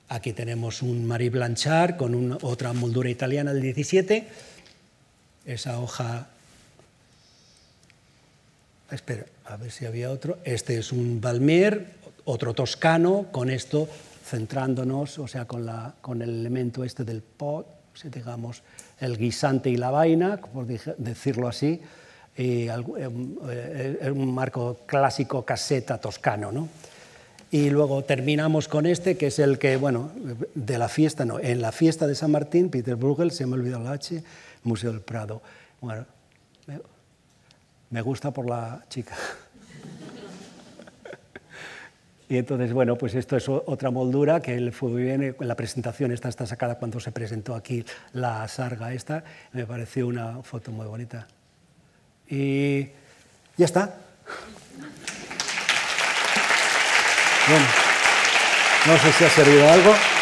aquí tenemos un Marie Blanchard con una, otra moldura italiana del 17, esa hoja, ah, espera, a ver si había otro, este es un Balmer, otro toscano, con esto centrándonos, o sea, con, la, con el elemento este del pot, digamos, el guisante y la vaina, por decirlo así, es eh, eh, eh, un marco clásico caseta toscano. ¿no? Y luego terminamos con este, que es el que, bueno, de la fiesta, no, en la fiesta de San Martín, Peter Bruegel, se me ha olvidado la H, Museo del Prado. Bueno, me gusta por la chica. Y entonces, bueno, pues esto es otra moldura que él fue muy bien. la presentación esta está sacada cuando se presentó aquí la sarga esta. Me pareció una foto muy bonita. Y ya está. Bueno, no sé si ha servido algo.